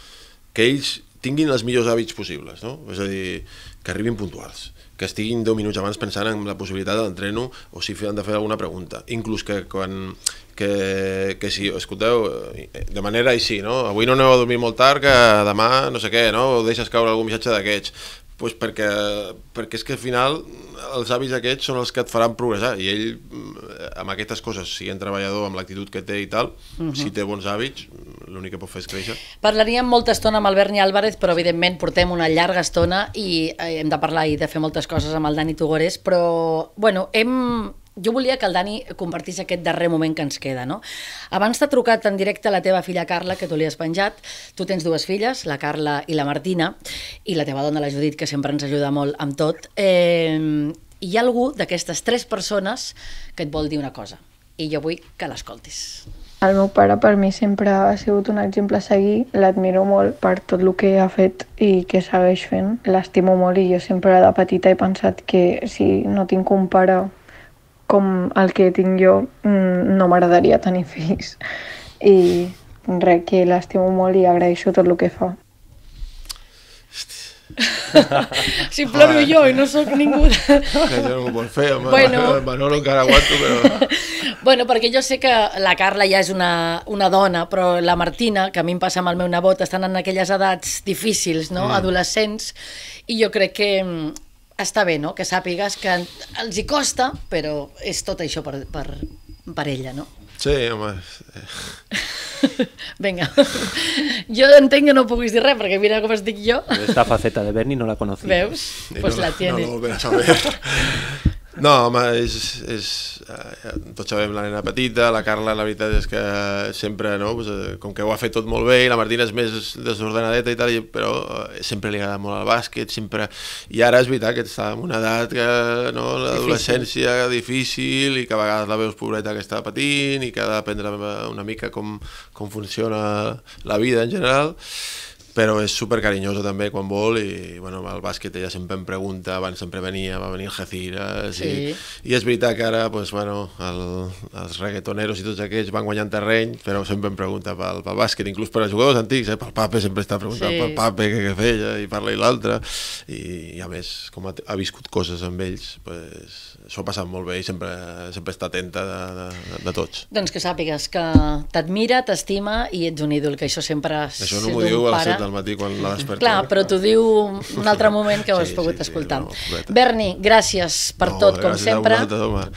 que ells tinguin els millors hàbits possibles, no? És a dir, que arribin puntuals, que estiguin 10 minuts abans pensant en la possibilitat d'entreno o si han de fer alguna pregunta. Inclús que quan que, que si, escolteu, de manera així, no? Avui no aneu a dormir molt tard, que demà no sé què, no? O deixes caure algun missatge d'aquests. Pues perquè, perquè és que al final els avis aquests són els que et faran progressar i ell eh, amb aquestes coses, si en treballador amb l'actitud que té i tal, uh mhm. -huh. si té bons hàbits l'únic que pot fer és créixer. Parlaríem molta estona amb el Berni Álvarez, però evidentment portem una llarga estona i eh, hem de parlar i de fer moltes coses amb el Dani Tugores, però bueno, hem, jo volia que el Dani compartís aquest darrer moment que ens queda, no? Abans t'ha trucat en directe la teva filla Carla, que tu li has penjat. Tu tens dues filles, la Carla i la Martina, i la teva dona, la Judit, que sempre ens ajuda molt amb tot. Eh, hi ha algú d'aquestes tres persones que et vol dir una cosa, i jo vull que l'escoltis. El meu pare per mi sempre ha sigut un exemple a seguir, l'admiro molt per tot el que ha fet i que segueix fent. L'estimo molt i jo sempre de petita he pensat que si no tinc un pare com el que tinc jo, mm, no m'agradaria tenir fills. I res, que l'estimo molt i agraeixo tot el que fa. si ploro jo i no sóc ningú... De... Que jo no ho pot fer, Bueno. El Manolo encara aguanto, però... Bueno, perquè jo sé que la Carla ja és una, una dona, però la Martina, que a mi em passa amb el meu nebot, estan en aquelles edats difícils, no? Mm. Adolescents, i jo crec que mm, està bé, no?, que sàpigues que els hi costa, però és tot això per, per, per ella, no? Sí, home... Vinga, jo entenc que no puguis dir res, perquè mira com estic jo. Esta faceta de Bernie no la conocí. Veus? Pues no, la tienes. No lo volverás a ver. No, home, és, és, eh, tots sabem la nena petita, la Carla la veritat és que sempre, no, pues, eh, com que ho ha fet tot molt bé i la Martina és més desordenadeta i tal, i, però eh, sempre li agrada molt el bàsquet, sempre... I ara és veritat que està en una edat que, no, l'adolescència difícil i que a vegades la veus pobreta que està patint i que ha d'aprendre una mica com, com funciona la vida en general però és super cariñoso també quan vol i bueno, el bàsquet ella sempre em pregunta, abans sempre venia, va venir Jacira sí. i, i és veritat que ara pues, bueno, el, els reggaetoneros i tots aquells van guanyant terreny però sempre em pregunta pel, pel bàsquet, inclús per a jugadors antics, eh? pel Pape sempre està preguntant sí. pel Pape què, què feia i parla i l'altre I, i a més, com ha, ha viscut coses amb ells pues, això ha passat molt bé i sempre, sempre està atenta de, de, de tots. Doncs que sàpigues que t'admira, t'estima i ets un ídol, que això sempre... Això no m'ho diu a les 7 del matí quan la desperta. Clar, però t'ho diu un altre moment que ho has sí, pogut sí, escoltar. Sí, no, Berni, gràcies per no, tot, com sempre,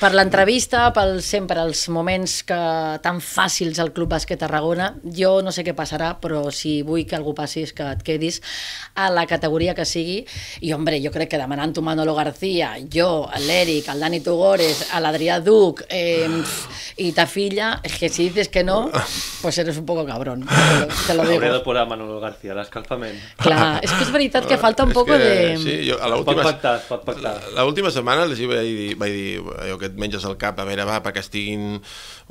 per l'entrevista, pel sempre els moments que tan fàcils al Club Bàsquet Tarragona. Jo no sé què passarà, però si vull que algú passi és que et quedis a la categoria que sigui. I, hombre, jo crec que demanant-ho Manolo García, jo, l'Eric, el al Dani Tugores, al l'Adrià Duc eh, y ta filla, que si dices que no, pues eres un poco cabrón. Te lo, digo. Hauré de posar Manolo García, l'escalfament. Clar, és que és veritat que falta un poco de... Sí, jo, a l'última... Pot pactar, pot pactar. L'última setmana els vaig dir, vaig dir, allò que et menges al cap, a veure, va, perquè estiguin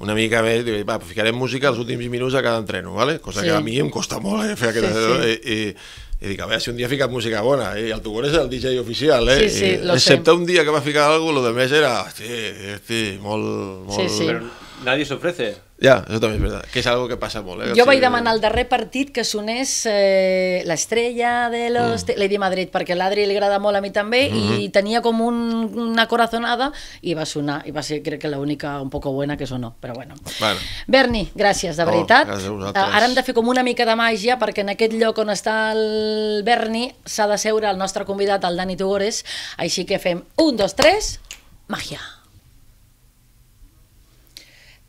una mica més, dic, va, ficarem música els últims minuts a cada entreno, vale? cosa sí. que a mi em costa molt eh, fer aquest... Sí, sí. Eh, I, i i dic, a veure si un dia he ficat música bona, i el Tugón és el DJ oficial, eh? Sí, sí, excepte un dia que va ficar alguna cosa, el de més era, hosti, hosti, molt... molt... Sí, sí. Però nadie s'ofrece. Ja, això també és veritat, que és algo que passa molt. Eh? Jo vaig demanar al darrer partit que sonés eh, l'Estrella de los... Mm. Lady Madrid, perquè a l'Adri li agrada molt a mi també, mm -hmm. i mm-hmm. tenia com un, una corazonada, i va sonar, i va ser crec que l'única un poco buena que sonó, però bueno. bueno. Berni, gràcies, de oh, veritat. Oh, Ara hem de fer com una mica de màgia, perquè en aquest lloc on està el Berni s'ha de seure el nostre convidat, el Dani Tugores, així que fem un, dos, tres, màgia.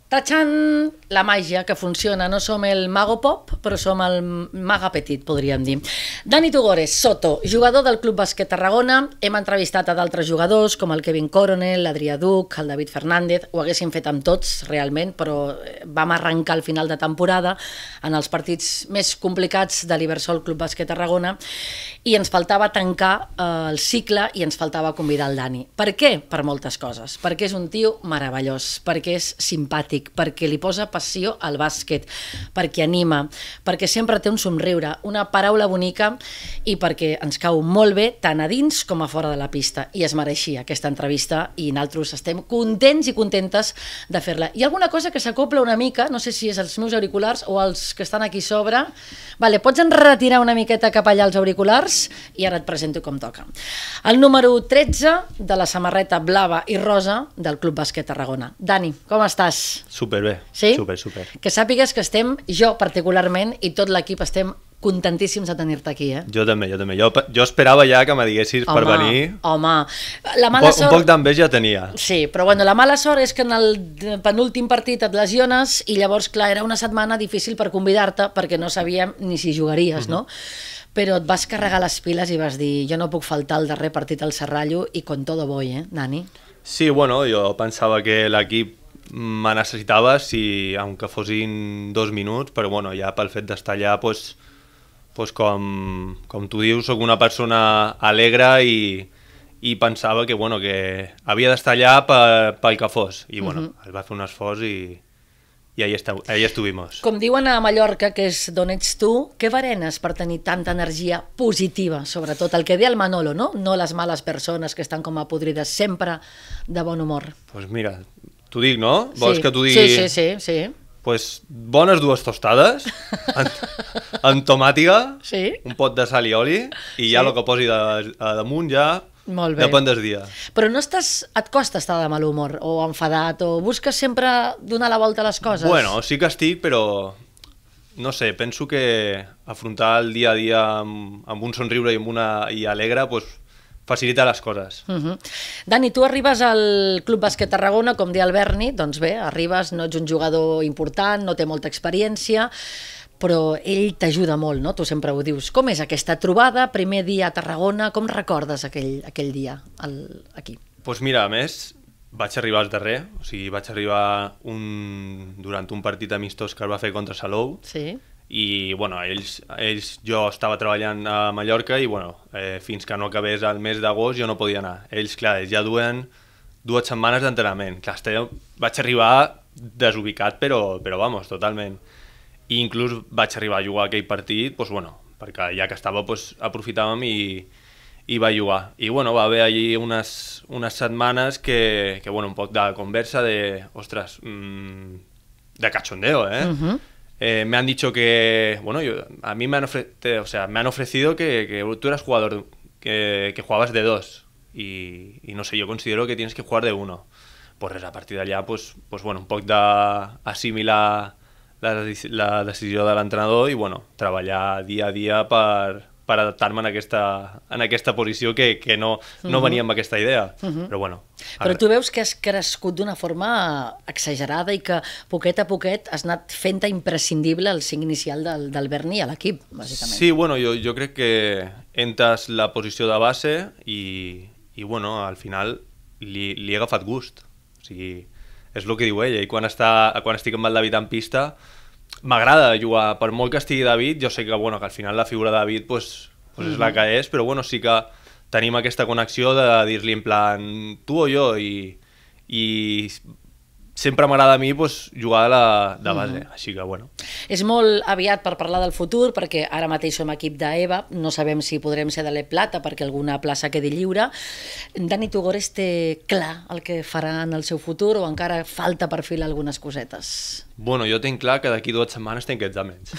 Tachan! La màgia que funciona. No som el mago pop, però som el maga petit, podríem dir. Dani Tugores, Soto, jugador del Club Basquet Tarragona. Hem entrevistat a d'altres jugadors, com el Kevin Coronel, l'Adrià Duc, el David Fernández. Ho haguéssim fet amb tots, realment, però eh, vam arrencar al final de temporada en els partits més complicats de l'Iversol Club Basquet Tarragona i ens faltava tancar eh, el cicle i ens faltava convidar el Dani. Per què? Per moltes coses. Perquè és un tio meravellós, perquè és simpàtic, fantàstic, perquè li posa passió al bàsquet, perquè anima, perquè sempre té un somriure, una paraula bonica i perquè ens cau molt bé tant a dins com a fora de la pista. I es mereixia aquesta entrevista i nosaltres estem contents i contentes de fer-la. Hi ha alguna cosa que s'acopla una mica, no sé si és els meus auriculars o els que estan aquí sobre. Vale, pots en retirar una miqueta cap allà els auriculars i ara et presento com toca. El número 13 de la samarreta blava i rosa del Club Bàsquet Tarragona. Dani, com estàs? Superbé, sí? super, super. Que sàpigues que estem, jo particularment, i tot l'equip estem contentíssims de tenir-te aquí, eh? Jo també, jo també. Jo, jo esperava ja que me diguessis home, per venir. Home, la mala un sort... Un poc ja tenia. Sí, però bueno, la mala sort és que en el penúltim partit et lesiones i llavors, clar, era una setmana difícil per convidar-te perquè no sabíem ni si jugaries, mm -hmm. no? Mhm. Però et vas carregar les piles i vas dir jo no puc faltar el darrer partit al Serrallo i con todo voy, eh, Dani? Sí, bueno, jo pensava que l'equip me necessitava, si, aunque fossin dos minuts, però bueno, ja pel fet d'estar allà, pues, pues com, com tu dius, sóc una persona alegre i, i pensava que, bueno, que havia d'estar allà pel, pel que fos. I mhm. bueno, uh -huh. es va fer un esforç i, i ahí, esteu, ahí estuvimos. Com diuen a Mallorca, que és d'on ets tu, què varenes per tenir tanta energia positiva, sobretot el que ve el Manolo, no? No les males persones que estan com a podrides sempre de bon humor. Doncs pues mira, T'ho dic, no? Vols sí. que t'ho digui? Sí, sí, sí, sí. Pues bones dues tostades, en, tomàtiga, sí. un pot de sal i oli, i sí. ja el que posi de, de damunt ja... Molt bé. Depèn del dia. Però no estàs, et costa estar de mal humor o enfadat o busques sempre donar la volta a les coses? Bueno, sí que estic, però no sé, penso que afrontar el dia a dia amb, amb un somriure i amb una i alegre pues, facilita les coses. Uh mhm. -huh. Dani, tu arribes al Club Bàsquet Tarragona, com deia el Berni, doncs bé, arribes, no ets un jugador important, no té molta experiència, però ell t'ajuda molt, no? Tu sempre ho dius. Com és aquesta trobada, primer dia a Tarragona, com recordes aquell, aquell dia el, aquí? Doncs pues mira, a més, vaig arribar al darrer, o sigui, vaig arribar un, durant un partit amistós que el va fer contra Salou, sí i bueno, ells, ells, jo estava treballant a Mallorca i bueno, eh, fins que no acabés el mes d'agost jo no podia anar. Ells, clar, ells ja duen dues setmanes d'entrenament. vaig arribar desubicat, però, però vamos, totalment. I inclús vaig arribar a jugar aquell partit, pues, doncs, bueno, perquè ja que estava pues, doncs, aprofitàvem i, i va jugar. I bueno, va haver allí unes, unes setmanes que, que bueno, un poc de conversa de, ostres, mmm, de cachondeo, eh? Uh mhm. -huh Eh, me han dicho que, bueno, yo, a mí me han, ofrecido, o sea, me han ofrecido que, que tú eras jugador, que, que jugabas de dos. Y, no sé, yo considero que tienes que jugar de uno. Pues a partida ya pues, pues bueno, un poco da la, la decisión del entrenador y bueno, trabaja día a día para... per adaptar-me en, aquesta, en aquesta posició que, que no, no uh mhm. -huh. venia amb aquesta idea. Uh mhm. -huh. Però bueno. Però tu veus que has crescut d'una forma exagerada i que poquet a poquet has anat fent imprescindible el cinc inicial del, del Berni a l'equip, bàsicament. Sí, bueno, jo, jo crec que entres la posició de base i, i bueno, al final li, li he agafat gust. O sigui, és el que diu ella. Eh? I quan, està, quan estic amb el David en pista, m'agrada jugar, per molt que estigui David, jo sé que, bueno, que al final la figura de David pues, pues mm és la mm. que és, però bueno, sí que tenim aquesta connexió de dir-li en plan tu o jo i, i sempre m'agrada a mi pues, doncs, jugar de, la, de base, mm -hmm. així que bueno. És molt aviat per parlar del futur, perquè ara mateix som equip d'EVA, no sabem si podrem ser de l'E Plata perquè alguna plaça quedi lliure. Dani Tugores té clar el que farà en el seu futur o encara falta per filar algunes cosetes? Bueno, jo tinc clar que d'aquí dues setmanes tinc exàmens.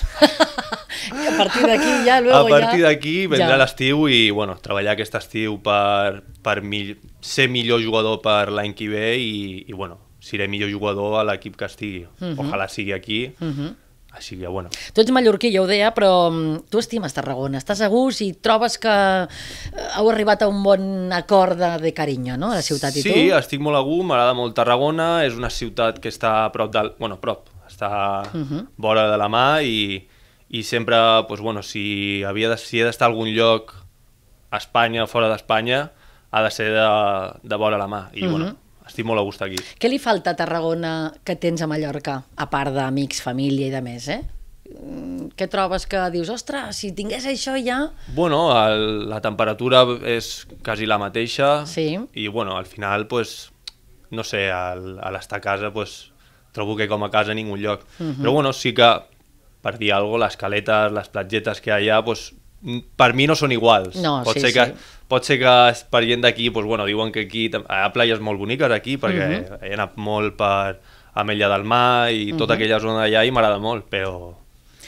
a partir d'aquí ja... Luego, a partir ja... d'aquí vendrà ja. l'estiu i bueno, treballar aquest estiu per, per mi, ser millor jugador per l'any que ve i, i bueno, seré millor jugador a l'equip que estigui. Uh mhm. -huh. Ojalà sigui aquí, uh mhm. -huh. Així que, bueno... Tu ets mallorquí, ja ho deia, però mm, tu estimes Tarragona, estàs a gust i trobes que eh, heu arribat a un bon acord de, de carinyo, no?, a la ciutat sí, i tu. Sí, estic molt a gust, m'agrada molt Tarragona, és una ciutat que està a prop del... Bueno, prop, està uh mhm. -huh. vora de la mà i, i sempre, doncs, bueno, si, havia de, si he d'estar a algun lloc a Espanya, o fora d'Espanya, ha de ser de, de vora la mà. I, uh -huh. bueno, estic molt a gust aquí. Què li falta a Tarragona que tens a Mallorca, a part d'amics, família i de més, eh? Mm, què trobes que dius, ostres, si tingués això ja... Bueno, el, la temperatura és quasi la mateixa sí. i bueno, al final, pues, no sé, al, a l'estar a casa pues, trobo que com a casa a ningun lloc. Uh mhm. -huh. Però bueno, sí que, per dir alguna cosa, les caletes, les platgetes que hi ha allà, pues, per mi no són iguals. No, Pot sí, ser que sí pot ser que per gent d'aquí, doncs, bueno, diuen que aquí hi ha playes molt boniques aquí, perquè mm -hmm. he anat molt per Amelia del Mar i mm -hmm. tota mhm. aquella zona d'allà i m'agrada molt, però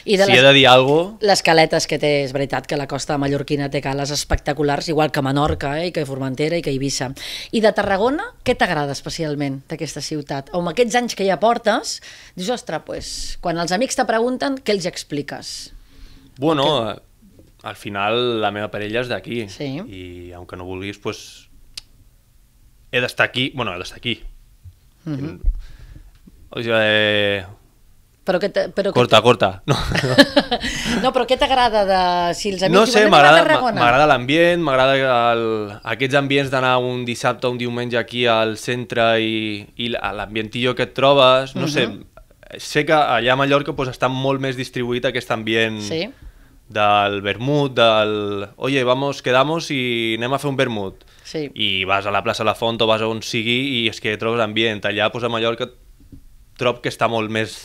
i de si les, he de dir alguna cosa... Les caletes que té, és veritat que la costa mallorquina té cales espectaculars, igual que Menorca, eh, i que Formentera, i que Eivissa. I de Tarragona, què t'agrada especialment d'aquesta ciutat? O amb aquests anys que ja portes, dius, ostres, pues, quan els amics te pregunten, què els expliques? Bueno, al final la meva parella és d'aquí. Sí. I aunque no vulguis, pues, he d'estar aquí. Bueno, he d'estar aquí. Mm -hmm. O sigui, eh... Però que però corta, que corta. No, no. no però què t'agrada de... si els amics no sé, m'agrada l'ambient, m'agrada el... aquests ambients d'anar un dissabte o un diumenge aquí al centre i, i l'ambientillo que et trobes, no mm -hmm. sé, mhm. sé que allà a Mallorca pues, està molt més distribuït aquest ambient sí del vermut, del... Oye, vamos, quedamos i anem a fer un vermut. Sí. I vas a la plaça La Font o vas a on sigui i és que trobes ambient. Allà, pues, a Mallorca, trob que està molt més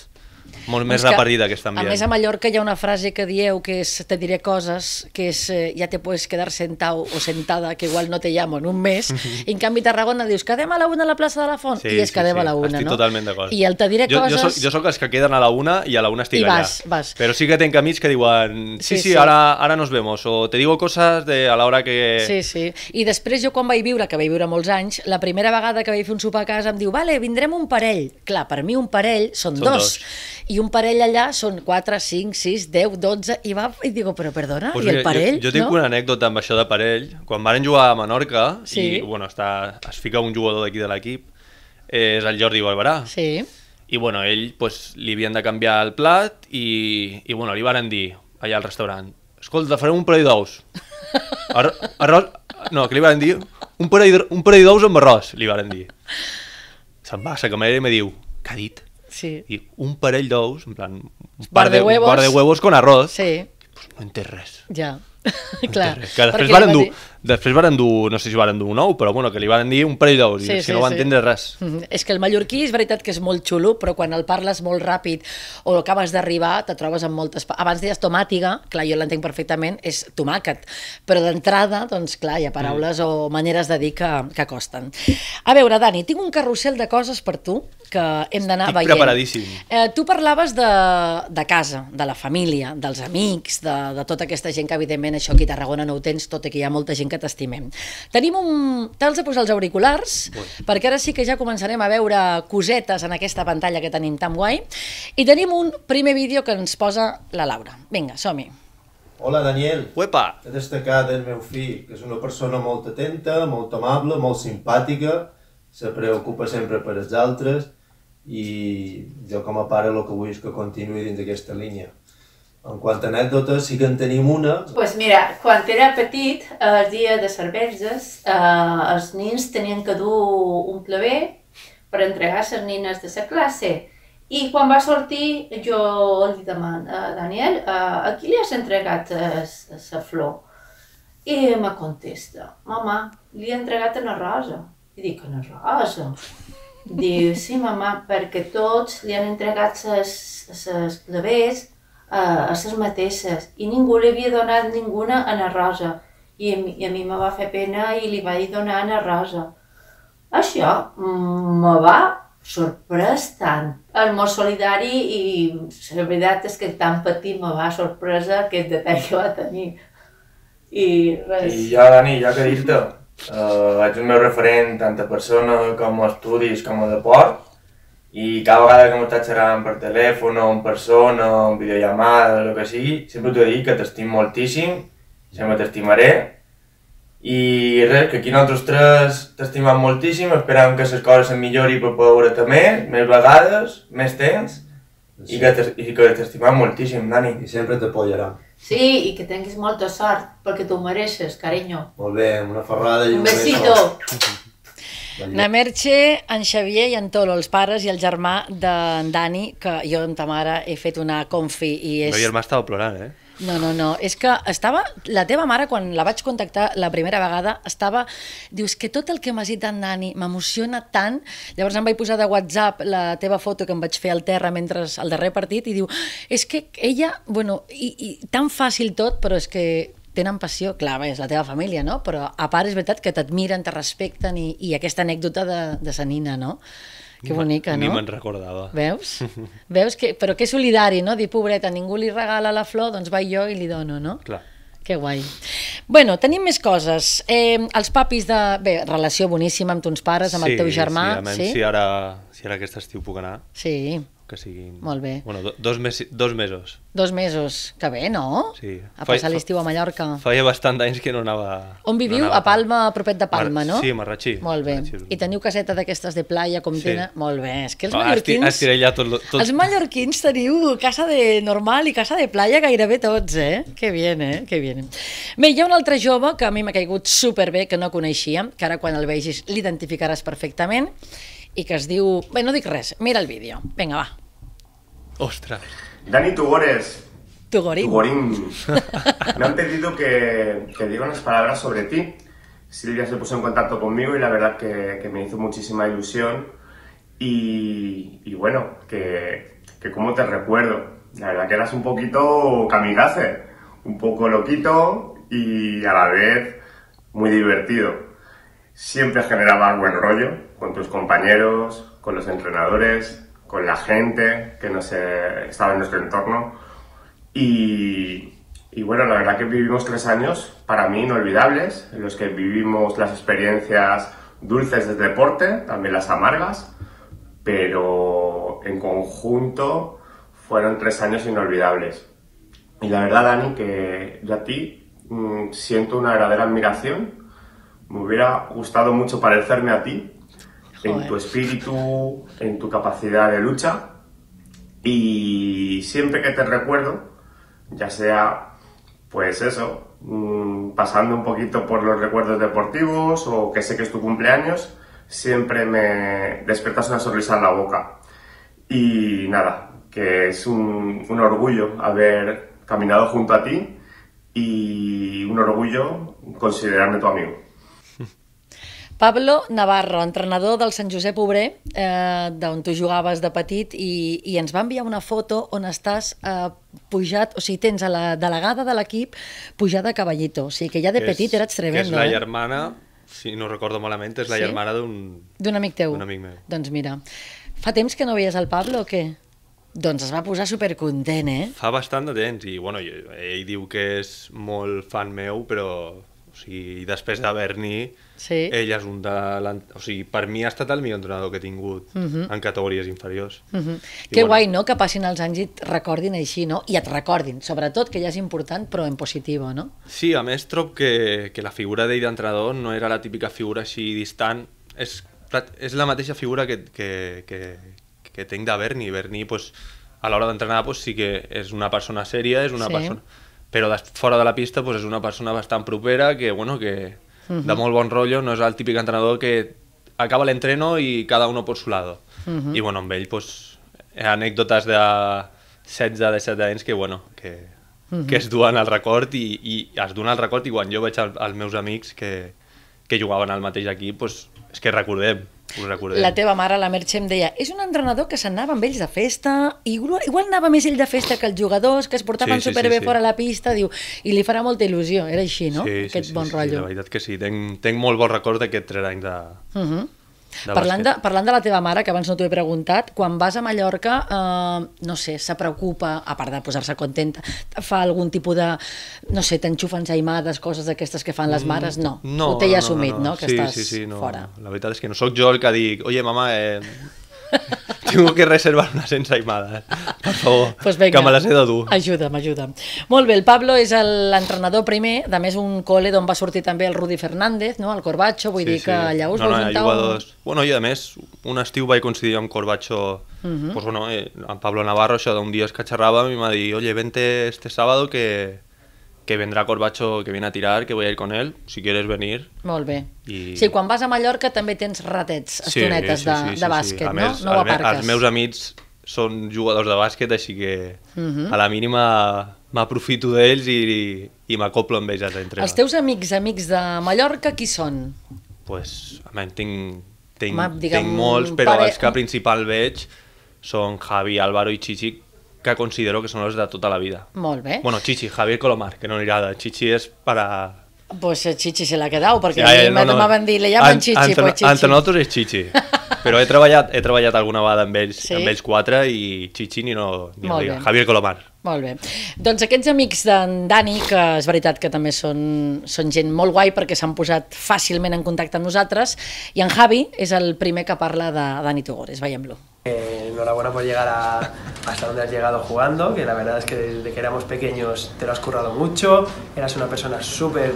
molt doncs més que, partir aquesta ambient. A més, a Mallorca hi ha una frase que dieu que és, te diré coses, que és eh, ja te puedes quedar sentau o sentada, que igual no te llamo en un mes, i en canvi a Tarragona dius quedem a la una a la plaça de la Font, sí, i és sí, quedem sí. a la una, Estic no? totalment d'acord. I el te diré jo, coses... Jo soc, jo soc els que queden a la una i a la una estic I allà. vas. Però sí que tenc amics que diuen sí, sí, sí, sí. Ara, ara nos vemos, o te digo coses de, a l'hora que... Sí, sí. I després jo quan vaig viure, que vaig viure molts anys, la primera vegada que vaig fer un sopar a casa em diu, vale, vindrem un parell. Clar, per mi un parell són, són dos. dos i un parell allà són 4, 5, 6, 10, 12, i va, i digo, però perdona, pues i el parell, jo, jo tinc no? una anècdota amb això de parell. Quan varen jugar a Menorca, sí. i bueno, està, es fica un jugador d'aquí de l'equip, és el Jordi Barberà. Sí. I bueno, ell pues, li havien de canviar el plat i, i bueno, li varen dir allà al restaurant escolta, farem un parell d'ous. Ar arròs... No, que li van dir un parell, un parell d'ous amb arròs, li van dir. Se'n va, la camarera i me diu, què ha dit? Sí. I un parell d'ous, en plan, un par, de, huevos. un par de huevos con arroz, Sí. Pues no en res. Ja, no clar. Res. Que després van endur... Després varen dur, no sé si varen dur un nou, però bueno, que li varen dir un parell d'ous, sí, i sí, no va sí. entendre res. Mm -hmm. És que el mallorquí és veritat que és molt xulo, però quan el parles molt ràpid o acabes d'arribar, te trobes amb moltes... Abans deies tomàtiga, clar, jo l'entenc perfectament, és tomàquet, però d'entrada, doncs clar, hi ha paraules mm. o maneres de dir que, que costen. A veure, Dani, tinc un carrusel de coses per tu que hem d'anar veient. Estic preparadíssim. Eh, tu parlaves de, de casa, de la família, dels amics, de, de tota aquesta gent que evidentment això aquí a Tarragona no ho tens, tot i que hi ha molta gent gent que t'estimem. Tenim un... Tals de posar els auriculars, bueno. perquè ara sí que ja començarem a veure cosetes en aquesta pantalla que tenim tan guai, i tenim un primer vídeo que ens posa la Laura. Vinga, som-hi. Hola, Daniel. Uepa! He destacat el meu fill, que és una persona molt atenta, molt amable, molt simpàtica, se preocupa sempre per els altres i jo com a pare el que vull és que continuï dins d'aquesta línia. En quant a anècdotes, sí que en tenim una. Doncs pues mira, quan era petit, el dia de cerveses, eh, els nins tenien que dur un claver per entregar les nines de la classe. I quan va sortir, jo li demano a eh, Daniel, eh, a qui li has entregat eh, la flor? I me contesta, mama, li he entregat una rosa. I dic, una rosa? Diu, sí, mama, perquè tots li han entregat ses, ses a, a ses mateixes i ningú li havia donat ninguna a Ana Rosa i, i a mi me va fer pena i li vaig donar a Ana Rosa. Això mm, me va sorprès tant. És molt solidari i la veritat és que tan petit me va sorpresa aquest detall que va tenir. I res. I jo, Dani, jo que dir-te, uh, ets el meu referent tant a persona com a estudis com a deport i cada vegada que m'estàs xerrant per telèfon, o en persona, o en videollamada, o el que sigui, sempre t'ho he dit que t'estim moltíssim, sempre t'estimaré, i res, que aquí nosaltres tres t'estimam moltíssim, esperam que les coses se'n millori per poder veure també, més, més vegades, més temps, sí. i que t'estimem moltíssim, Dani. I sempre t'apoyarà. Sí, i que tinguis molta sort, perquè t'ho mereixes, carinyo. Molt bé, una ferrada i un, un besito. La Merche, en Xavier i en Tolo, els pares i el germà d'en Dani, que jo amb ta mare he fet una confi i és... El meu germà estava plorant, eh? No, no, no, és que estava, la teva mare quan la vaig contactar la primera vegada estava, dius que tot el que m'has dit en Dani m'emociona tant llavors em vaig posar de whatsapp la teva foto que em vaig fer al terra mentre el darrer partit i diu, és que ella, bueno i, i tan fàcil tot, però és que tenen passió, clar, bé, és la teva família, no? Però a part és veritat que t'admiren, te respecten i, i aquesta anècdota de, de sa nina, no? Que bonica, no? Ni me'n recordava. Veus? Veus? Que, però que solidari, no? Dir, pobreta, ningú li regala la flor, doncs vaig jo i li dono, no? Clar. Que guai. Bueno, tenim més coses. Eh, els papis de... Bé, relació boníssima amb tons pares, amb sí, el teu germà. Sí, sí? si, ara, si ara aquest estiu puc anar. Sí que siguin... Molt bé. Bueno, do, dos, mes, dos mesos. Dos mesos. Que bé, no? Sí. A Fai, passar l'estiu a Mallorca. Feia bastant d'anys que no anava... On viviu? No anava a Palma, a propet de Palma, Mar no? Sí, Marratxí. Molt bé. Marratxí. I teniu caseta d'aquestes de playa, com sí. tenen... Molt bé. És que els ah, mallorquins... allà tot, tot... Els mallorquins teniu casa de normal i casa de playa gairebé tots, eh? Que bien, eh? Que bien. Bé, hi ha un altre jove que a mi m'ha caigut superbé, que no coneixia, que ara quan el vegis l'identificaràs perfectament, Y que os digo... Bueno, no res, mira el vídeo. Venga, va. ¡Ostras! Dani Tugores. Tugorín. Tugorín. Me han pedido que, diga unas palabras sobre ti. Silvia se puso en contacto conmigo y la verdad que, me hizo muchísima ilusión. Y, bueno, que, como te recuerdo. La verdad que eras un poquito kamikaze, un poco loquito y a la vez muy divertido. Siempre generaba buen rollo con tus compañeros, con los entrenadores, con la gente que nos estaba en nuestro entorno. Y, bueno, la verdad que vivimos tres años para mí inolvidables, en los que vivimos las experiencias dulces del deporte, también las amargas, pero en conjunto fueron tres años inolvidables. Y la verdad, Dani, que yo a ti mm, siento una verdadera admiración. Me hubiera gustado mucho parecerme a ti, en tu espíritu, en tu capacidad de lucha. Y siempre que te recuerdo, ya sea, pues eso, mm, pasando un poquito por los recuerdos deportivos o que sé que es tu cumpleaños, siempre me despertas una sonrisa en la boca. Y nada, que es un orgullo haber caminado junto a ti y un orgullo considerarme tu amigo. Pablo Navarro, entrenador del Sant Josep Obrer, eh, d'on tu jugaves de petit, i, i ens va enviar una foto on estàs eh, pujat, o sigui, tens a la delegada de l'equip pujada a Caballito, o sigui que ja de que petit és, eres tremendo. Que és la eh? germana, eh? si no recordo malament, és la sí? germana d'un... D'un amic teu? D'un amic meu. Doncs mira, fa temps que no veies el Pablo o què? Doncs es va posar supercontent, eh? Fa bastant de temps i, bueno, ell diu que és molt fan meu, però sigui, després de Berni, sí. ell és un de... O sigui, per mi ha estat el millor entrenador que he tingut uh mhm. -huh. en categories inferiors. Uh mhm. -huh. que bueno, guai, no?, que passin els anys i et recordin així, no? I et recordin, sobretot, que ja és important, però en positiu, no? Sí, a més trob que, que la figura d'ell d'entrenador no era la típica figura així distant. És, és la mateixa figura que, que, que, que tinc de Berni. Berni, pues, a l'hora d'entrenar, pues, sí que és una persona sèria, és una sí. persona però fora de la pista pues, doncs, és una persona bastant propera que, bueno, que uh -huh. de mhm. molt bon rotllo, no és el típic entrenador que acaba l'entreno i cada uno por su lado. Uh mhm. -huh. I bueno, amb ell pues, doncs, anècdotes de 16, 17 anys que, bueno, que, uh mhm. -huh. que es duen al record i, i es duen al record i quan jo veig el, els meus amics que, que jugaven al mateix equip, pues, doncs, és que recordem, la teva mare, la Merche, em deia és un entrenador que s'anava amb ells de festa i igual anava més ell de festa que els jugadors que es portaven sí, sí, superbé sí, sí. fora la pista diu, i li farà molta il·lusió, era així, no? Sí, Aquest sí, bon sí, rotllo. Sí, la veritat que sí, tenc, tenc molt bon record d'aquests tres anys de, uh -huh. De parlant, de, parlant de la teva mare, que abans no t'ho he preguntat, quan vas a Mallorca, eh, no sé, se preocupa, a part de posar-se contenta, fa algun tipus de, no sé, t'enxufen aimades, coses d'aquestes que fan les mm, mares? No, no ho té ja assumit, no? no, no, no. no? Que sí, estàs sí, sí, no. fora. La veritat és que no sóc jo el que dic, oye, mama, eh, Tengo que reservar unes ensaimadas. Eh? Per favor, doncs pues venga, que me les he de dur. Ajuda'm, ajuda'm. Molt bé, el Pablo és l'entrenador primer, de més un col·le d'on va sortir també el Rudi Fernández, no? el Corbacho, vull sí, dir que allà us no, vau no, juntar... Jugadors... Un... Bueno, i a més, un estiu vaig coincidir amb Corbacho, uh mhm. -huh. pues bueno, eh, amb Pablo Navarro, això d'un dia es que xerràvem i m'ha dit, oye, vente este sábado que que vendrà Corbacho, que viene a tirar, que voy a ir con él, si quieres venir. Molt bé. I... Sí, quan vas a Mallorca també tens ratets, estonetes sí, sí, sí, de, sí, de bàsquet, sí. sí. Més, no? No ho aparques. els meus amics són jugadors de bàsquet, així que uh mhm. -huh. a la mínima m'aprofito d'ells i, i, i m'acoplo amb ells a entrenar. Els teus amics, amics de Mallorca, qui són? Pues, a mi tinc, tinc, diguem, tinc molts, però pare... els que principal veig són Javi, Álvaro i Chichic, que considero que són els de tota la vida. Molt bé. Bueno, Chichi, Javier Colomar, que no li agrada. Chichi és per a... Pues el Chichi se l'ha quedat, perquè ja, a mi no, no. van dir, le llaman Chichi, entre, pues Chichi. Entre nosaltres és Chichi, però he treballat, he treballat alguna vegada amb ells, sí? amb ells quatre i Chichi ni no... Ni Javier Colomar, molt bé. Doncs aquests amics d'en Dani, que és veritat que també són, són gent molt guai perquè s'han posat fàcilment en contacte amb nosaltres, i en Javi és el primer que parla de Dani Tugores, veiem-lo. Eh, enhorabuena por llegar a, hasta donde has llegado jugando, que la verdad es que desde que éramos pequeños te lo has currado mucho, eras una persona súper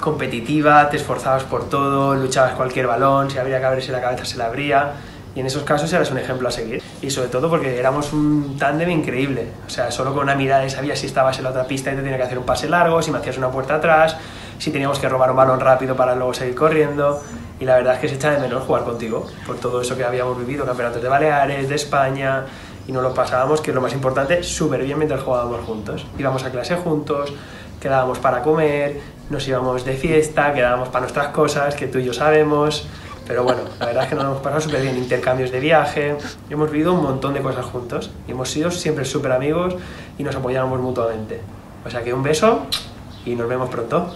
competitiva, te esforzabas por todo, luchabas cualquier balón, si habría que abrirse la cabeza se la abría, Y en esos casos eras un ejemplo a seguir. Y sobre todo porque éramos un tándem increíble. O sea, solo con una mirada sabías si estabas en la otra pista y te tenía que hacer un pase largo, si me hacías una puerta atrás, si teníamos que robar un balón rápido para luego seguir corriendo. Y la verdad es que se echa de menos jugar contigo, por todo eso que habíamos vivido, campeonatos de Baleares, de España, y nos lo pasábamos, que es lo más importante, súper bien mientras jugábamos juntos. Íbamos a clase juntos, quedábamos para comer, nos íbamos de fiesta, quedábamos para nuestras cosas, que tú y yo sabemos. Pero bueno, la verdad es que nos hemos pasado súper bien, intercambios de viaje, hemos vivido un montón de cosas juntos y hemos sido siempre súper amigos y nos apoyamos mutuamente. O sea que un beso y nos vemos pronto.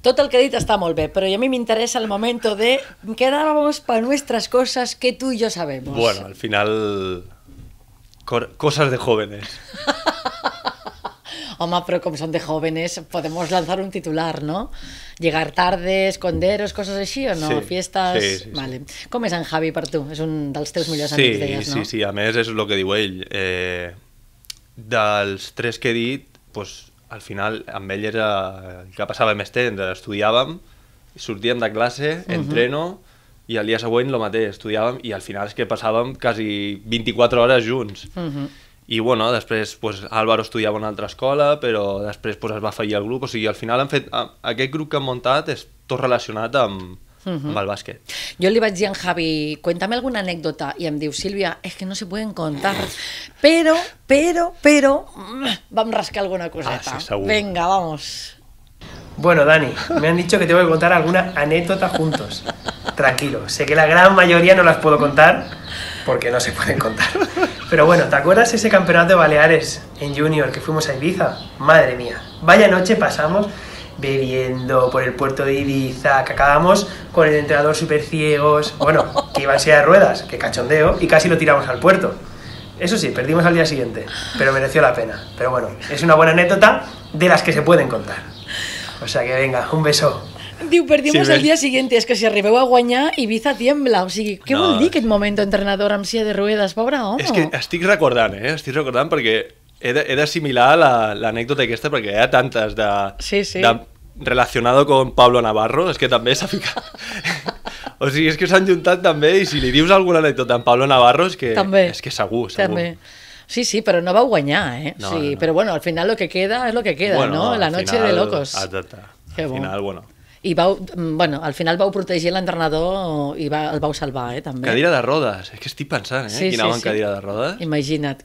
Total que he dit està molt bé, però a el momento de quedábamos para nuestras cosas que tú y yo sabemos. Bueno, al final cosas de jóvenes. Home, però com són de jóvenes, podem lanzar un titular, ¿no? Llegar tarde, esconderos, coses així, o no? Sí, Fiestes... Sí, sí, vale. Sí. Com és en Javi per tu? És un dels teus millors sí, amics, deies, no? Sí, sí, a més és el que diu ell. Eh, dels tres que he dit, pues, al final amb ell era el que passava més temps. Estudiàvem, sortíem de classe, mhm. entreno... Uh -huh i el dia següent el mateix, estudiàvem i al final és que passàvem quasi 24 hores junts. Uh mhm. -huh. Y bueno, después pues, Álvaro estudiaba una otra escuela, pero después pues, es va fallar al grupo o sigui, al final han fet... Aquest grup que han montado és tot relacionat amb, Uh mhm. yo el a Javi, cuéntame alguna anécdota, y em diu, Silvia, es que no se pueden contar, Pero, pero, pero, mm, vamos a rascar alguna coseta. Ah, Venga, vamos. Bueno, Dani, me han dicho que te voy a contar alguna anécdota juntos. Tranquilo, sé que la gran mayoría no las puedo contar porque no se pueden contar. Pero bueno, ¿te acuerdas ese campeonato de Baleares en Junior que fuimos a Ibiza? Madre mía, vaya noche pasamos bebiendo por el puerto de Ibiza, que acabamos con el entrenador super ciegos, bueno, que iba en silla de ruedas, que cachondeo, y casi lo tiramos al puerto. Eso sí, perdimos al día siguiente, pero mereció la pena. Pero bueno, es una buena anécdota de las que se pueden contar. O sea que venga, un beso. Diu, perdimos sí, el día siguiente, és que si arribeu a guanyar, Ibiza tiembla. O sigui, què no, vol dir aquest moment entrenador amb silla de ruedes? Pobre home. És que estic recordant, eh? Estic recordant perquè he d'assimilar l'anècdota la, aquesta perquè hi ha tantes de, sí, sí. de relacionado con Pablo Navarro, és que també s'ha ficat... o sigui, és que s'han juntat també i si li dius alguna anècdota en Pablo Navarro és que, també. És que segur, segur. També. Sí, sí, però no vau guanyar, eh? No, sí, no, no. Però bueno, al final lo que queda és lo que queda, bueno, no? no? La noche final, de locos. Exacte. Al final, bueno, i vau, bueno, al final vau protegir l'entrenador i va, el vau salvar, eh, també. Cadira de rodes, és que estic pensant, eh? Sí, quina sí, sí, sí. cadira de rodes. Imagina't.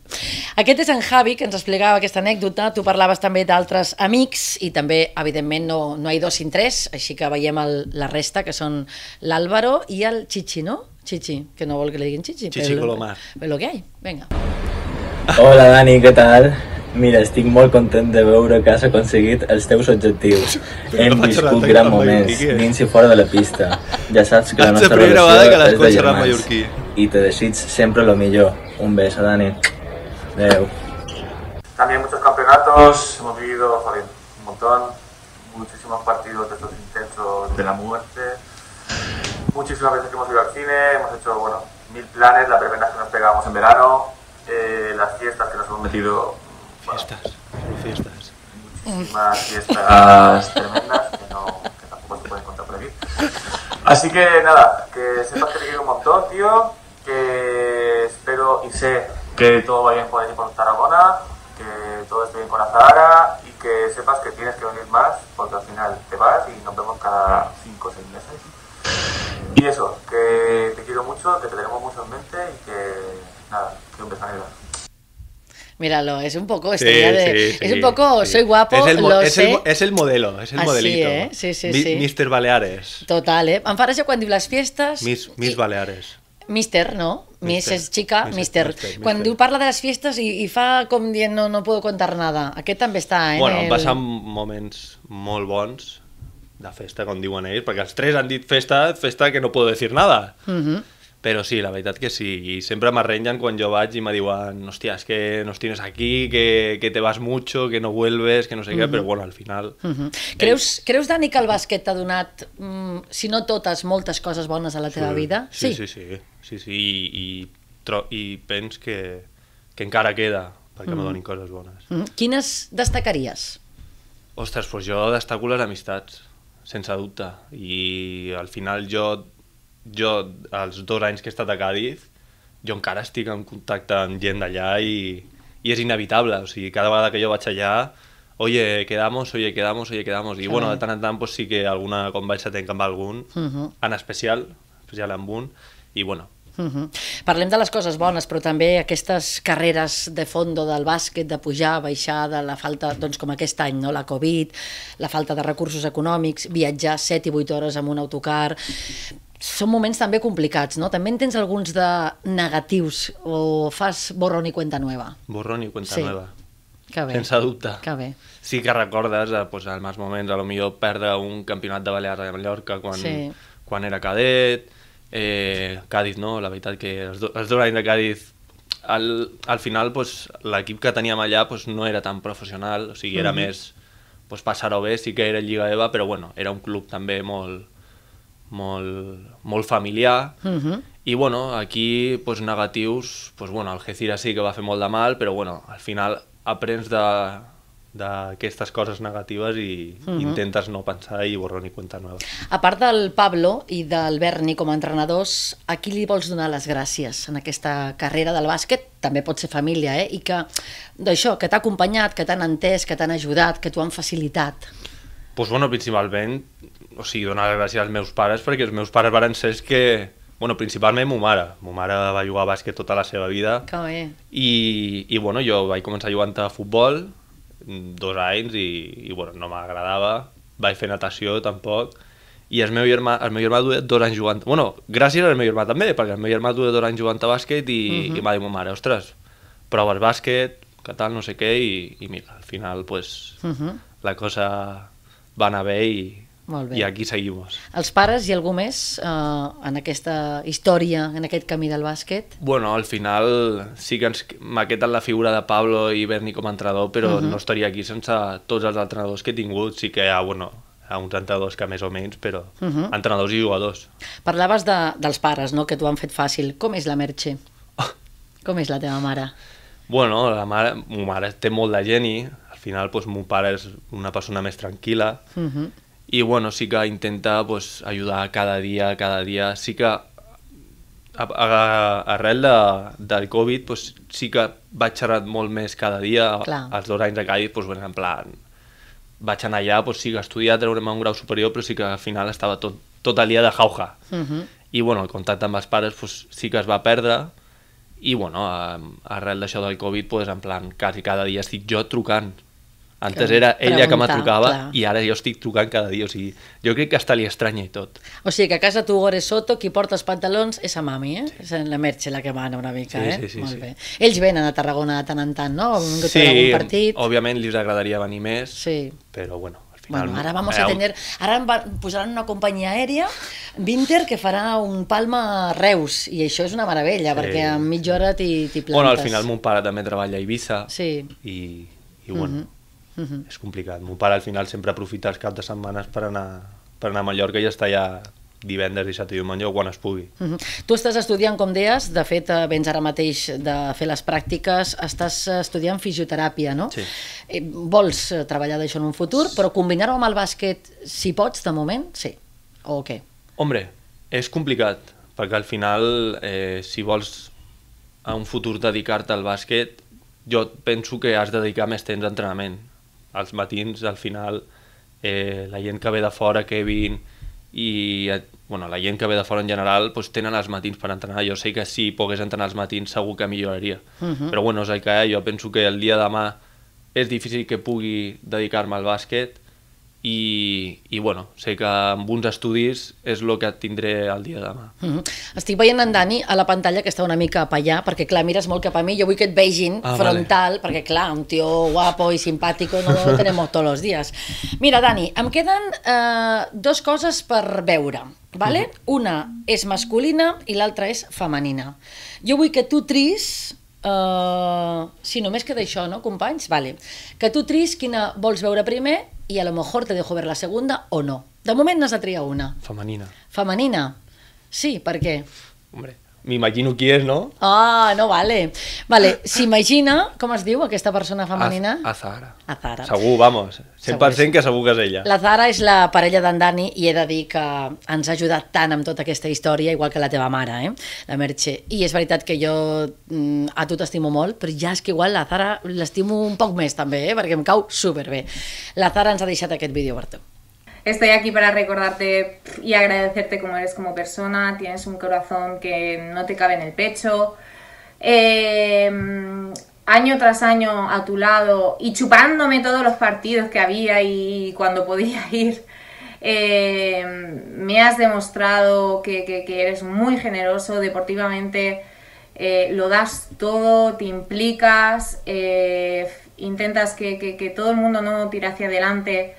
Aquest és en Javi, que ens explicava aquesta anècdota. Tu parlaves també d'altres amics i també, evidentment, no, no hi ha dos sin tres, així que veiem el, la resta, que són l'Àlvaro i el Chichi, no? Chichi, que no vol que le diguin Chichi. Chichi Colomar. Però el que ha, venga. Hola Dani, què tal? Mira, estoy muy contento de veure que has aconseguit els teus objectius. Hem viscut gran moments, eh? fuera de la pista. Ya saps que la nostra relació és de germans. I te desig sempre lo millor. Un beso, Dani. Adeu. También muchos campeonatos, hemos vivido un montón, muchísimos partidos de estos intensos de la muerte, muchísimas veces que hemos ido al cine, hemos hecho bueno, mil planes, las preventas que nos pegamos en verano, eh, las fiestas que nos hemos metido fiestas, fiestas. Muchísimas fiestas tremendas que, que tampoco se pueden contar por Así que nada, que sepas que te quiero un montón, tío, que espero y sé que todo va bien por allí por Tarragona, que todo esté bien con Azahara y que sepas que tienes que venir más porque al final te vas y nos vemos cada 5 o 6 meses. Y eso, que te quiero mucho, que te tenemos mucho en mente y que nada, que un beso Míralo, es un poco sí, de, sí, es un poco soy guapo, es el, lo es sé. El, es el modelo, es el Així, modelito. Eh? Sí, sí, Mi, sí. Mister Baleares. Total, eh? Em fa gràcia quan diu les fiestes... Miss, Miss Baleares. Mister, no? Miss es chica, mister. mister. mister. Quan mister. diu parla de las fiestas y, y fa com dient no, no puedo contar nada. Aquest també està eh, bueno, en el... passen moments molt bons de festa, com diuen ells, perquè els tres han dit festa, festa que no puedo decir nada. Mhm. Uh -huh. Però sí, la veritat que sí, i sempre m'arrenyen quan jo vaig i me diuen hòstia, és que no tienes aquí, que, que te vas mucho, que no vuelves, que no sé uh -huh. què, mhm. però bueno, al final... Uh -huh. eh. creus, creus, Dani, que el bàsquet t'ha donat, mm, si no totes, moltes coses bones a la sí, teva vida? Sí, sí, sí, sí, sí, sí i, i, i pens que, que encara queda perquè uh -huh. me mhm. donin coses bones. Uh mhm. -huh. Quines destacaries? Ostres, doncs jo destaco les amistats, sense dubte, i al final jo jo, els dos anys que he estat a Càdiz, jo encara estic en contacte amb gent d'allà i, i és inevitable. O sigui, cada vegada que jo vaig allà, oye, quedamos, oye, quedamos, oye, quedamos. I sí. bueno, de tant en tant pues, sí que alguna conversa tenc amb algun, uh mhm. -huh. en especial, en especial amb un, i bueno, Uh mhm. -huh. Parlem de les coses bones, però també aquestes carreres de fondo del bàsquet, de pujar, baixar, de la falta, doncs com aquest any, no? la Covid, la falta de recursos econòmics, viatjar 7 i 8 hores amb un autocar, són moments també complicats, no? També en tens alguns de negatius o fas borrón i cuenta nueva? Borrón i cuenta sí. nueva. Que bé. Sense dubte. Que bé. Sí que recordes eh, pues, en mals moments, a lo millor perdre un campionat de Balears a Mallorca quan, sí. quan era cadet, eh, Càdiz no, la veritat que els, do, els dos anys de Càdiz al, al final pues, l'equip que teníem allà pues, no era tan professional, o sigui, era mm -hmm. més pues, passar-ho bé, sí que era Lliga EVA, però bueno, era un club també molt, molt, molt familiar, uh mhm. -huh. i bueno, aquí pues, negatius, pues, bueno, Gezira sí que va fer molt de mal, però bueno, al final aprens de, d'aquestes coses negatives i uh mhm. -huh. intentes no pensar i borrar i cuenta nova. A part del Pablo i del Berni com a entrenadors, a qui li vols donar les gràcies en aquesta carrera del bàsquet? També pot ser família, eh? I que d'això, que t'ha acompanyat, que t'han entès, que t'han ajudat, que t'ho han facilitat. Doncs pues bueno, principalment o sigui, donar les gràcies als meus pares perquè els meus pares van ser els que... Bueno, principalment mo mare. Mo mare va jugar a bàsquet tota la seva vida. Que bé. I, i bueno, jo vaig començar jugant a futbol, mm, dos anys, i, i bueno, no m'agradava. Vaig fer natació, tampoc. I el meu germà, el meu germà duia dos anys jugant... Bueno, gràcies al meu germà també, perquè el meu germà duia dos anys jugant a bàsquet i, uh mhm. -huh. i m'ha dit mare, ostres, prova el bàsquet, que tal, no sé què, i, i mira, al final, pues, uh mhm. -huh. la cosa va anar bé i, molt bé. I aquí seguimos. Els pares i algú més eh, en aquesta història, en aquest camí del bàsquet? Bueno, al final sí que ens maqueten la figura de Pablo i Berni com a entrenador, però uh mhm. -huh. no estaria aquí sense tots els entrenadors que he tingut. Sí que hi ha, bueno, a uns entrenadors que més o menys, però uh mhm. -huh. entrenadors i jugadors. Parlaves de, dels pares, no?, que t'ho han fet fàcil. Com és la Merche? Oh. Com és la teva mare? Bueno, la mare, ma mare té molt de geni, al final doncs, mon pare és una persona més tranquil·la, uh mhm. -huh i bueno, sí que intenta pues, ajudar cada dia, cada dia. Sí que a, a, arrel de, del Covid pues, sí que vaig xerrar molt més cada dia. Clar. Els dos anys de Cádiz, pues, bueno, en plan, vaig anar allà, pues, sí que estudiar, treure'm un grau superior, però sí que al final estava tot, tot el dia de jauja. Uh mhm. -huh. I bueno, el contacte amb els pares pues, sí que es va perdre, i bueno, arrel d'això del Covid, pues, en plan, quasi cada dia estic jo trucant Antes era ella que me trucava y i ara jo estic trucant cada dia, o sigui, jo crec que hasta li estranya i tot. O sigui que a casa tu Gore Soto, qui porta els pantalons és a mami, eh? Sí. És la Merche la que mana una mica, sí, eh? Sí, sí, Molt sí. bé. Ells venen a Tarragona de tant en tant, no? Que sí, algun partit. òbviament li agradaria venir més, sí. però bueno, Bueno, ara vamos a tener, em posaran una companyia aèria, Vinter, que farà un Palma Reus, i això és una meravella, sí. perquè en mitja hora t'hi plantes. Bueno, al final mon pare també treballa a Eivissa, sí. i, i bueno, mm -hmm -huh. És complicat. Mon pare al final sempre aprofita els caps de setmanes per anar, per anar a Mallorca i estar allà divendres, dissabte i diumenge quan es pugui. Uh -huh. Tu estàs estudiant, com deies, de fet eh, vens ara mateix de fer les pràctiques, estàs eh, estudiant fisioteràpia, no? Sí. Eh, vols treballar d'això en un futur, però combinar-ho amb el bàsquet, si pots, de moment, sí. O què? Hombre, és complicat, perquè al final, eh, si vols a un futur dedicar-te al bàsquet, jo penso que has de dedicar més temps a entrenament als matins, al final, eh, la gent que ve de fora, Kevin, i eh, bueno, la gent que ve de fora en general pues, doncs, tenen els matins per entrenar. Jo sé que si pogués entrenar els matins segur que milloraria. Uh mhm. -huh. Però bueno, és el que hi Jo penso que el dia de demà és difícil que pugui dedicar-me al bàsquet, i, i bueno, sé que amb uns estudis és el que tindré el dia de demà. Mm -hmm. Estic veient en Dani a la pantalla que està una mica cap allà, perquè clar, mires molt cap a mi, jo vull que et vegin ah, frontal, vale. perquè clar, un tio guapo i simpàtico no lo tenemos todos los días. Mira, Dani, em queden eh, dos coses per veure. Vale? Mm -hmm. Una és masculina i l'altra és femenina. Jo vull que tu tris Uh, eh, sí, només queda això, no, companys? Vale. Que tu tris quina vols veure primer y a lo mejor te dejo ver la segunda o no. De moment n'has de triar una. Femenina. Femenina. Sí, per què? Hombre, M'imagino qui és, no? Ah, no, vale. Vale, s'imagina, com es diu aquesta persona femenina? A, Azara. Azara. Segur, vamos. 100% segur. que segur que és ella. La Zara és la parella d'en Dani i he de dir que ens ha ajudat tant amb tota aquesta història, igual que la teva mare, eh? la Merche. I és veritat que jo mm, a tu t'estimo molt, però ja és que igual la Zara l'estimo un poc més també, eh? perquè em cau superbé. La Zara ens ha deixat aquest vídeo per tu. estoy aquí para recordarte y agradecerte como eres como persona, tienes un corazón que no te cabe en el pecho. Em, año tras año a tu lado y chupándome todos los partidos que había y cuando podía ir, em, me has demostrado que, eres muy generoso deportivamente, eh, lo das todo, te implicas, eh, intentas que, que, todo el mundo no tire hacia adelante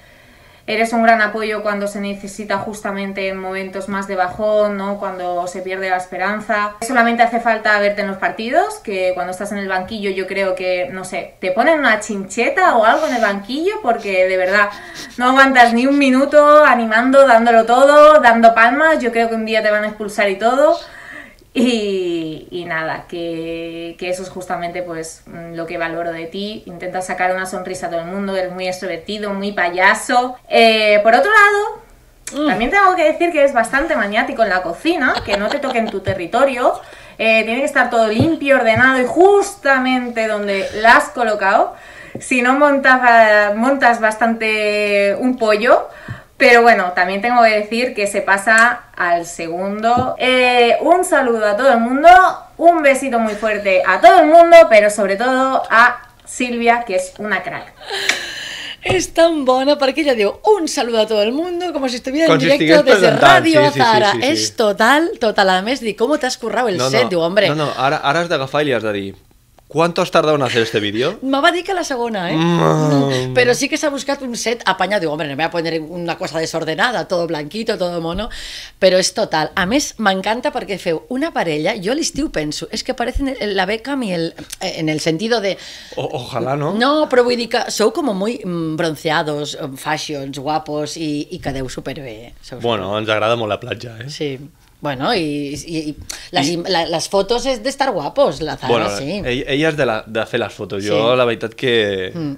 Eres un gran apoyo cuando se necesita justamente en momentos más de bajón, ¿no? cuando se pierde la esperanza. Solamente hace falta verte en los partidos, que cuando estás en el banquillo yo creo que, no sé, te ponen una chincheta o algo en el banquillo porque de verdad no aguantas ni un minuto animando, dándolo todo, dando palmas. Yo creo que un día te van a expulsar y todo. Y, nada, que, eso es justamente pues mm, lo que valoro de ti. Intenta sacar una sonrisa a todo el mundo, eres muy extrovertido, muy payaso. Eh, por otro lado, mm. también tengo que decir que es bastante maniático en la cocina, que no te toque en tu territorio. Eh, tiene que estar todo limpio, ordenado y justamente donde la has colocado. Si no montas, ah, montas bastante un pollo, pero bueno, también tengo que decir que se pasa al segundo. Eh, un saludo a todo el mundo, un besito muy fuerte a todo el mundo, pero sobre todo a Silvia, que es una crack. Es tan bona porque ella dio un saludo a todo el mundo como si estuviera en directo desde Radio Zara. total, total. A més, cómo te has currado el set? No, hombre... No, no, ahora has de i de ¿Cuánto has tardado en hacer este vídeo? Me va que la segunda, eh? Mm. Pero sí que se ha buscado un set apañado. Digo, hombre, no me voy a poner una cosa desordenada, todo blanquito, todo mono, pero es total. A me encanta porque feo. una parella, Yo les estoy penso, es que parecen la Beckham y el... Eh, en el sentido de... ojalá, no? No, pero voy. a que son como muy mm, bronceados, fashions, guapos y y súper súper Bueno, nos agrada la playa, eh? Sí. Bueno, y, y, y, las, I... La, les fotos és d'estar guapos, la Zara, bueno, sí. Ell, ella és de, la, de hacer las fotos. Yo, sí. la verdad, que mm.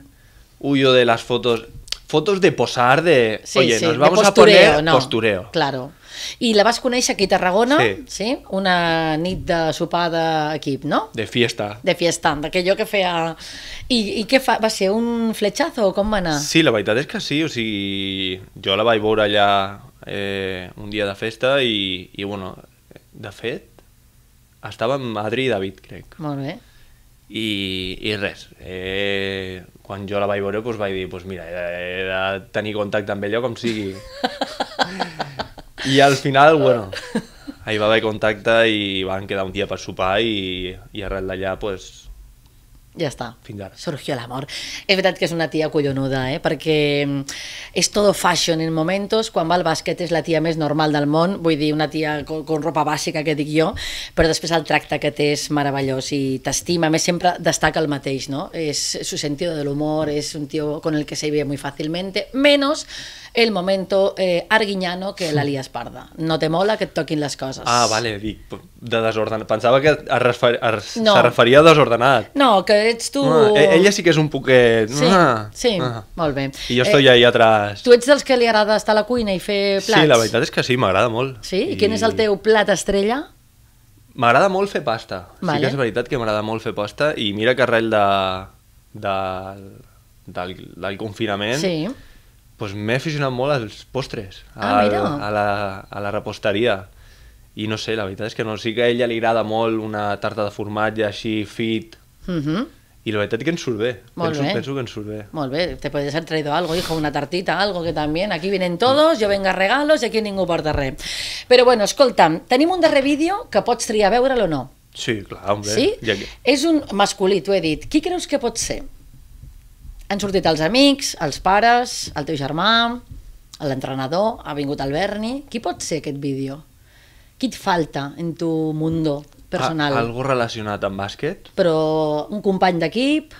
huyo de las fotos... Fotos de posar, de... Sí, Oye, sí, nos vamos postureo, a poner no. postureo. Claro. I la vas conèixer aquí a Tarragona, sí. sí? una nit de sopar d'equip, no? De fiesta. De fiesta, d'aquello que feia... I, i què fa? va ser un fletxazo o com va anar? Sí, la veritat és que sí, o sigui, jo la vaig veure allà eh, un dia de festa i, i bueno, de fet, estàvem Adri i David, crec. Molt bé. I, i res, eh, quan jo la vaig veure doncs vaig dir, doncs mira, he de, he de tenir contacte amb ella com sigui. I al final, bueno, ahir va haver contacte i van quedar un dia per sopar i, i arrel d'allà, doncs, ja està. Fins ara. Surgió l'amor. És veritat que és una tia collonuda, eh? perquè mm, és todo fashion en momentos, quan va al bàsquet és la tia més normal del món, vull dir, una tia con, con ropa bàsica, que dic jo, però després el tracte que té és meravellós i t'estima, més sempre destaca el mateix, no? És su sentit de l'humor, és un tio con el que se vive muy fácilmente, menos el momento eh, arguiñano que la lia esparda. No te mola que et toquin les coses. Ah, vale, dic, de desordenat. Pensava que es, refer... es... No. se referia a desordenat. No, que ets tu... Ah, e-, ella sí que és un poquet... Sí, ah, sí ah. molt bé. I jo estoy eh, ahí atrás. Tu ets dels que li agrada estar a la cuina i fer plats? Sí, la veritat és que sí, m'agrada molt. Sí? I, I quin és el teu plat estrella? M'agrada molt fer pasta. Vale. Sí que és veritat que m'agrada molt fer pasta i mira que arrel de, de, del, del confinament sí pues m'he aficionat molt als postres, ah, al, a, la, a la reposteria. I no sé, la veritat és que no, sí que a ella li agrada molt una tarta de formatge així, fit, uh -huh. Y la veritat és que bé. Molt Penso, penso, que en bé. Molt bé. Te podria ser traído algo, hijo, una tartita, algo que también. Aquí vienen todos, jo a regalos i aquí ningú porta res. Però bueno, escolta'm, tenim un darrer vídeo que pots triar veure'l o no. Sí, clar, hombre. Sí? Ja... És un masculí, t'ho he dit. Qui creus que pot ser? han sortit els amics, els pares, el teu germà, l'entrenador, ha vingut el Berni. Qui pot ser aquest vídeo? Qui et falta en tu mundo personal? A, relacionat amb bàsquet? Però un company d'equip?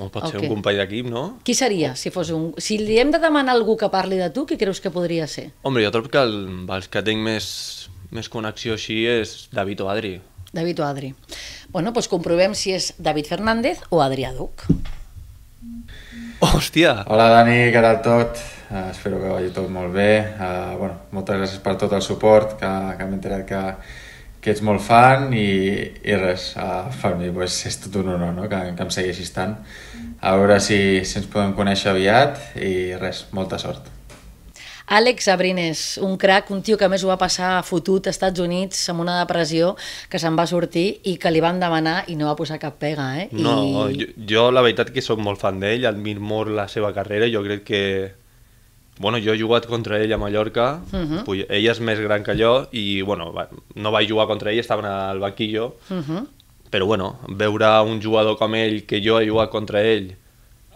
Molt pot okay. ser un company d'equip, no? Qui seria, si fos un... Si li hem de demanar a algú que parli de tu, qui creus que podria ser? Hombre, jo trobo que el, els que tinc més, més connexió així és David o Adri. David o Adri. Bueno, doncs comprovem si és David Fernández o Adrià Duc. Hòstia! Hola Dani, què tal tot? Uh, espero que vagi tot molt bé. Uh, bueno, moltes gràcies per tot el suport, que, que m'he enterat que, que ets molt fan i, i res, uh, per mi pues, és tot un honor no? que, que em segueixis tant. A veure si, si ens podem conèixer aviat i res, molta sort. Àlex Abrines, un crac, un tio que més ho va passar a fotut a Estats Units amb una depressió que se'n va sortir i que li van demanar i no va posar cap pega, eh? I... No, jo, jo la veritat que sóc molt fan d'ell, admir molt la seva carrera, jo crec que... Bueno, jo he jugat contra ell a Mallorca, mhm. uh -huh. ell és més gran que jo i, bueno, no vaig jugar contra ell, estaven al banquillo, uh mhm. -huh. però, bueno, veure un jugador com ell, que jo he jugat contra ell,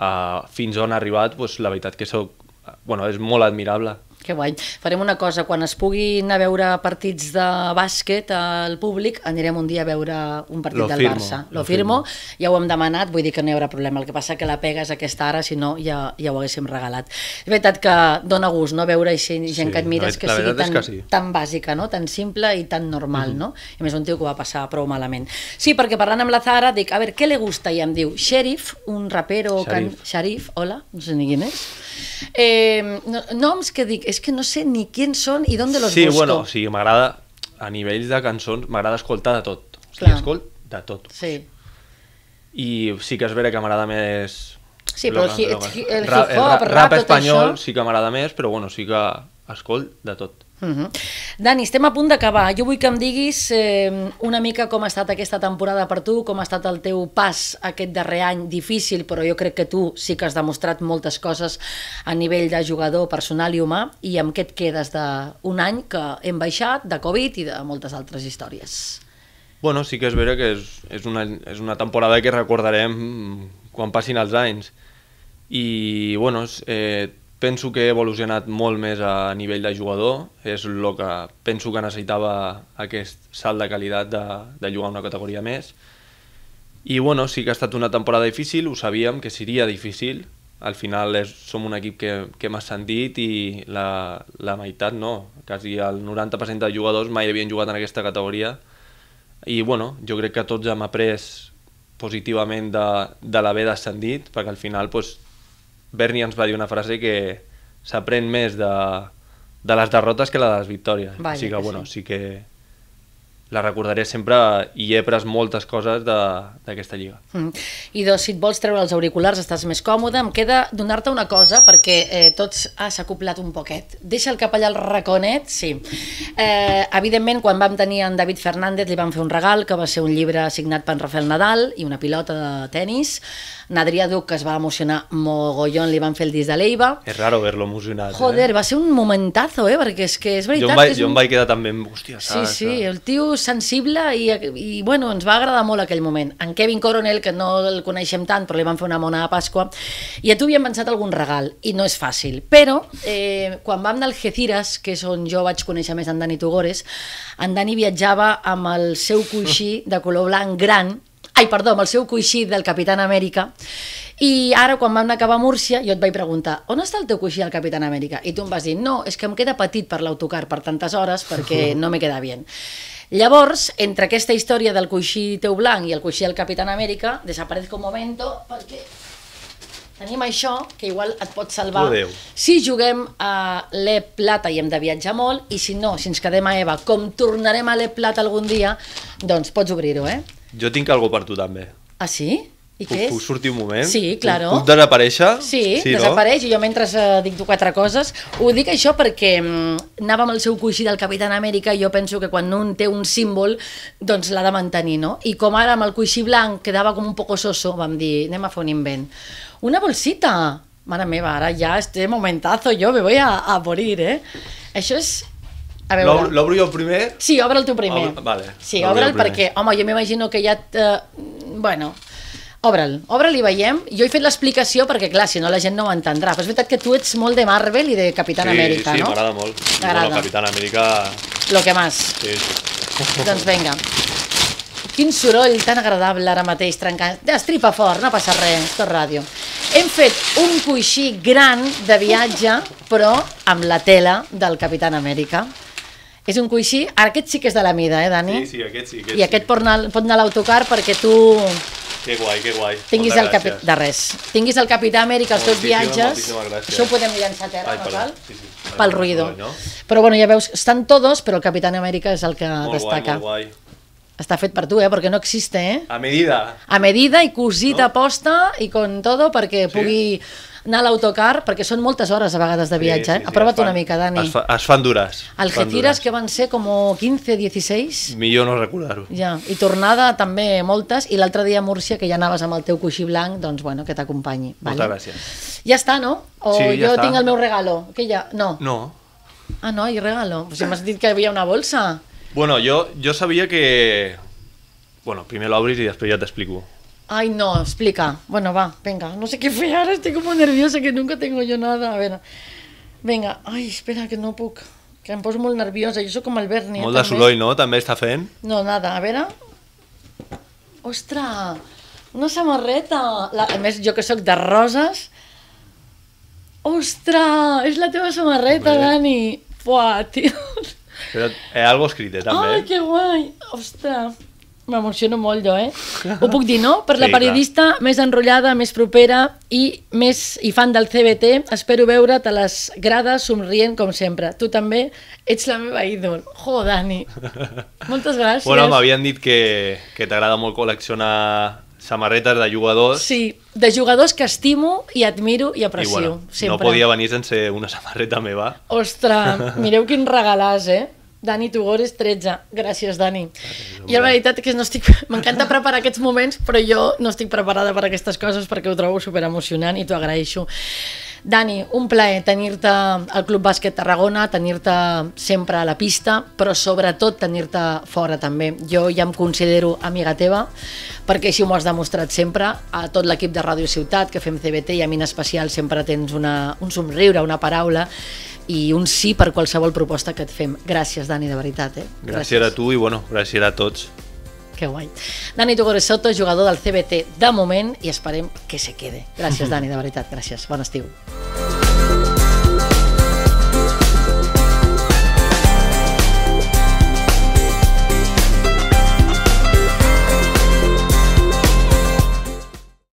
uh, fins on ha arribat, pues, la veritat que sóc bueno, és molt admirable. Que guai. Farem una cosa, quan es pugui anar a veure partits de bàsquet eh, al públic, anirem un dia a veure un partit lo del firmo, Barça. Lo, lo firmo. firmo. Ja ho hem demanat, vull dir que no hi haurà problema. El que passa que la pegues aquesta ara, si no ja, ja ho haguéssim regalat. És veritat que dona gust no veure així gent sí, que admires que sigui tan, que sí. tan bàsica, no? tan simple i tan normal. Uh -huh. no? I més un tio que va passar prou malament. Sí, perquè parlant amb la Zara dic, a veure, què li gusta? I em diu, Sheriff, un rapero... Sheriff. Can... Sheriff, hola, no sé ni quin és Eh, no, noms que dic, és que no sé ni quién són i d'on los sí, busco. Sí, bueno, sí, m'agrada, a nivells de cançons, m'agrada escoltar de tot. O sigui, escolt de tot. Sí. I sí que és vera que m'agrada més... Sí, però el, el, el hip-hop, rap, rap, rap espanyol sí que m'agrada més, però bueno, sí que escolt de tot. Uh mhm. -huh. Dani, estem a punt d'acabar. Jo vull que em diguis eh, una mica com ha estat aquesta temporada per tu, com ha estat el teu pas aquest darrer any difícil, però jo crec que tu sí que has demostrat moltes coses a nivell de jugador personal i humà, i amb què et quedes d'un any que hem baixat, de Covid i de moltes altres històries. Bueno, sí que és vera que és, és, una, és una temporada que recordarem quan passin els anys. I, bueno, eh, penso que he evolucionat molt més a nivell de jugador, és el que penso que necessitava aquest salt de qualitat de, de jugar una categoria més. I bueno, sí que ha estat una temporada difícil, ho sabíem que seria difícil, al final és, som un equip que, que hem ascendit i la, la meitat no, quasi el 90% de jugadors mai havien jugat en aquesta categoria i bueno, jo crec que tots hem après positivament de, de l'haver descendit perquè al final pues, Bernie ens va dir una frase que s'aprèn més de, de les derrotes que la de les victòries. Vaja, o sigui que, que bueno, sí, sí que la recordaré sempre i he pres moltes coses d'aquesta lliga. Mm. doncs, si et vols treure els auriculars estàs més còmode. Em queda donar-te una cosa perquè eh, tots... Ah, s'ha acoplat un poquet. Deixa el cap allà al raconet, sí. Eh, evidentment, quan vam tenir en David Fernández li vam fer un regal que va ser un llibre signat per en Rafael Nadal i una pilota de tennis. Nadria Duc, que es va emocionar mogollón, li van fer el disc de l'Eiva. És raro ver-lo emocionat. Joder, eh? va ser un momentazo, eh? Perquè és que és veritat... Jo em vaig, és... jo em vaig quedar també... Hòstia, saps? Sí, sí, el tio sensible i, i bueno, ens va agradar molt aquell moment. En Kevin Coronel, que no el coneixem tant, però li van fer una mona de Pasqua, i a tu havíem pensat algun regal, i no és fàcil. Però, eh, quan vam anar al Algeciras, que és on jo vaig conèixer més en Dani Tugores, en Dani viatjava amb el seu coixí de color blanc gran, ai, perdó, amb el seu coixí del Capitán Amèrica, i ara, quan vam acabar a Múrcia, jo et vaig preguntar on està el teu coixí al Capitán Amèrica? I tu em vas dir, no, és que em queda petit per l'autocar per tantes hores perquè no me queda bien. Llavors, entre aquesta història del coixí teu blanc i el coixí del Capitán Amèrica, desapareix un moment perquè tenim això que igual et pot salvar Adeu. Oh, si juguem a l'E Plata i hem de viatjar molt i si no, si ens quedem a Eva, com tornarem a l'E Plata algun dia, doncs pots obrir-ho, eh? Jo tinc alguna per tu també. Ah, sí? I puc, què és? Puc sortir un moment? Sí, claro. Puc, puc desaparèixer? Sí, sí desapareix no? i jo mentre uh, eh, dic quatre coses. Ho dic això perquè um, anava amb el seu coixí del Capitán Amèrica i jo penso que quan un té un símbol doncs l'ha de mantenir, no? I com ara amb el coixí blanc quedava com un poco soso, vam dir anem a fer un invent. Una bolsita! Mare meva, ara ja este momentazo jo me voy a, a morir, eh? Això és L'obro jo primer? Sí, obre el teu primer. Obre, vale. Sí, obre'l obre perquè, home, jo m'imagino que ja... Eh, bueno, Obre'l, obre'l i veiem. Jo he fet l'explicació perquè, clar, si no la gent no entendrà. Però és veritat que tu ets molt de Marvel i de Capitán sí, Amèrica, sí, no? Sí, m'agrada molt. T'agrada. Bueno, Capitán Amèrica... Lo que más. Sí, sí. Doncs vinga. Quin soroll tan agradable ara mateix trencant. Estripa fort, no passa res, és tot ràdio. Hem fet un coixí gran de viatge, però amb la tela del Capitán Amèrica. És un coixí, ara aquest sí que és de la mida, eh, Dani? Sí, sí, aquest sí. Aquest I aquest sí. pot anar, pot anar a l'autocar perquè tu que guai, que guai. Tinguis el capi... De res. Tinguis el Capità Amèrica, els teus viatges. Això ho podem llançar a terra, Ai, no cal? sí, sí. Pel perdó, ruïdo. no? Però bueno, ja veus, estan tots, però el Capità Amèrica és el que Molt guai, destaca. molt guai. Està fet per tu, eh? Perquè no existe, eh? A medida. A medida i cosit no? a posta i con todo perquè sí. pugui anar a l'autocar, perquè són moltes hores a vegades de viatge, sí, sí, eh? Aprova't fan, una mica, Dani. Es, fa, es fan dures. Algeciras, fan que van ser com 15, 16. Millor no recordar-ho. Ja, i tornada també moltes, i l'altre dia a Múrcia, que ja anaves amb el teu coixí blanc, doncs bueno, que t'acompanyi. Vale? Moltes gràcies. Ja està, no? O sí, ja jo està. tinc el meu regalo, que ja... No. No. Ah, no, i regalo. Si m'has dit que hi havia una bolsa. Bueno, jo, jo sabia que... Bueno, primer l'obris i després ja t'explico. Ay, no, explica. Bueno, va, venga. No sé qué fer ahora, estoy como nerviosa, que nunca tengo yo nada. A ver, venga. Ay, espera, que no puc. Que em poso molt nerviosa, jo sóc com el Berni. Molt eh, de també. soroll, no? També està fent? No, nada, a veure... Ostres, una samarreta! La, a més, jo que sóc de roses... Ostres, és la teva samarreta, Bé. Dani! Fuà, tio, però eh, algo escrite, també. Ai, que guai! Ostres! M'emociono molt jo, eh? Ho puc dir, no? Per sí, la periodista clar. més enrotllada, més propera i més i fan del CBT, espero veure't a les grades somrient com sempre. Tu també ets la meva ídol. Jo, Dani. Moltes gràcies. Bueno, m'havien dit que, que t'agrada molt col·leccionar samarretes de jugadors. Sí, de jugadors que estimo i admiro i aprecio. I bueno, sempre. no podia venir sense una samarreta meva. Ostres, mireu quin regalàs, eh? Dani Tugores, 13. Gràcies, Dani. I la veritat que no estic... M'encanta preparar aquests moments, però jo no estic preparada per aquestes coses perquè ho trobo super emocionant i t'ho agraeixo. Dani, un plaer tenir-te al Club Bàsquet Tarragona, tenir-te sempre a la pista, però sobretot tenir-te fora també. Jo ja em considero amiga teva, perquè així m'ho has demostrat sempre, a tot l'equip de Ràdio Ciutat, que fem CBT, i a mi en especial sempre tens una, un somriure, una paraula, i un sí per qualsevol proposta que et fem. Gràcies, Dani, de veritat. Eh? Gràcies. gràcies a tu i bueno, gràcies a tots. Que guai. Dani Tugore Soto, jugador del CBT de moment i esperem que se quede. Gràcies, Dani, de veritat, gràcies. Bon estiu.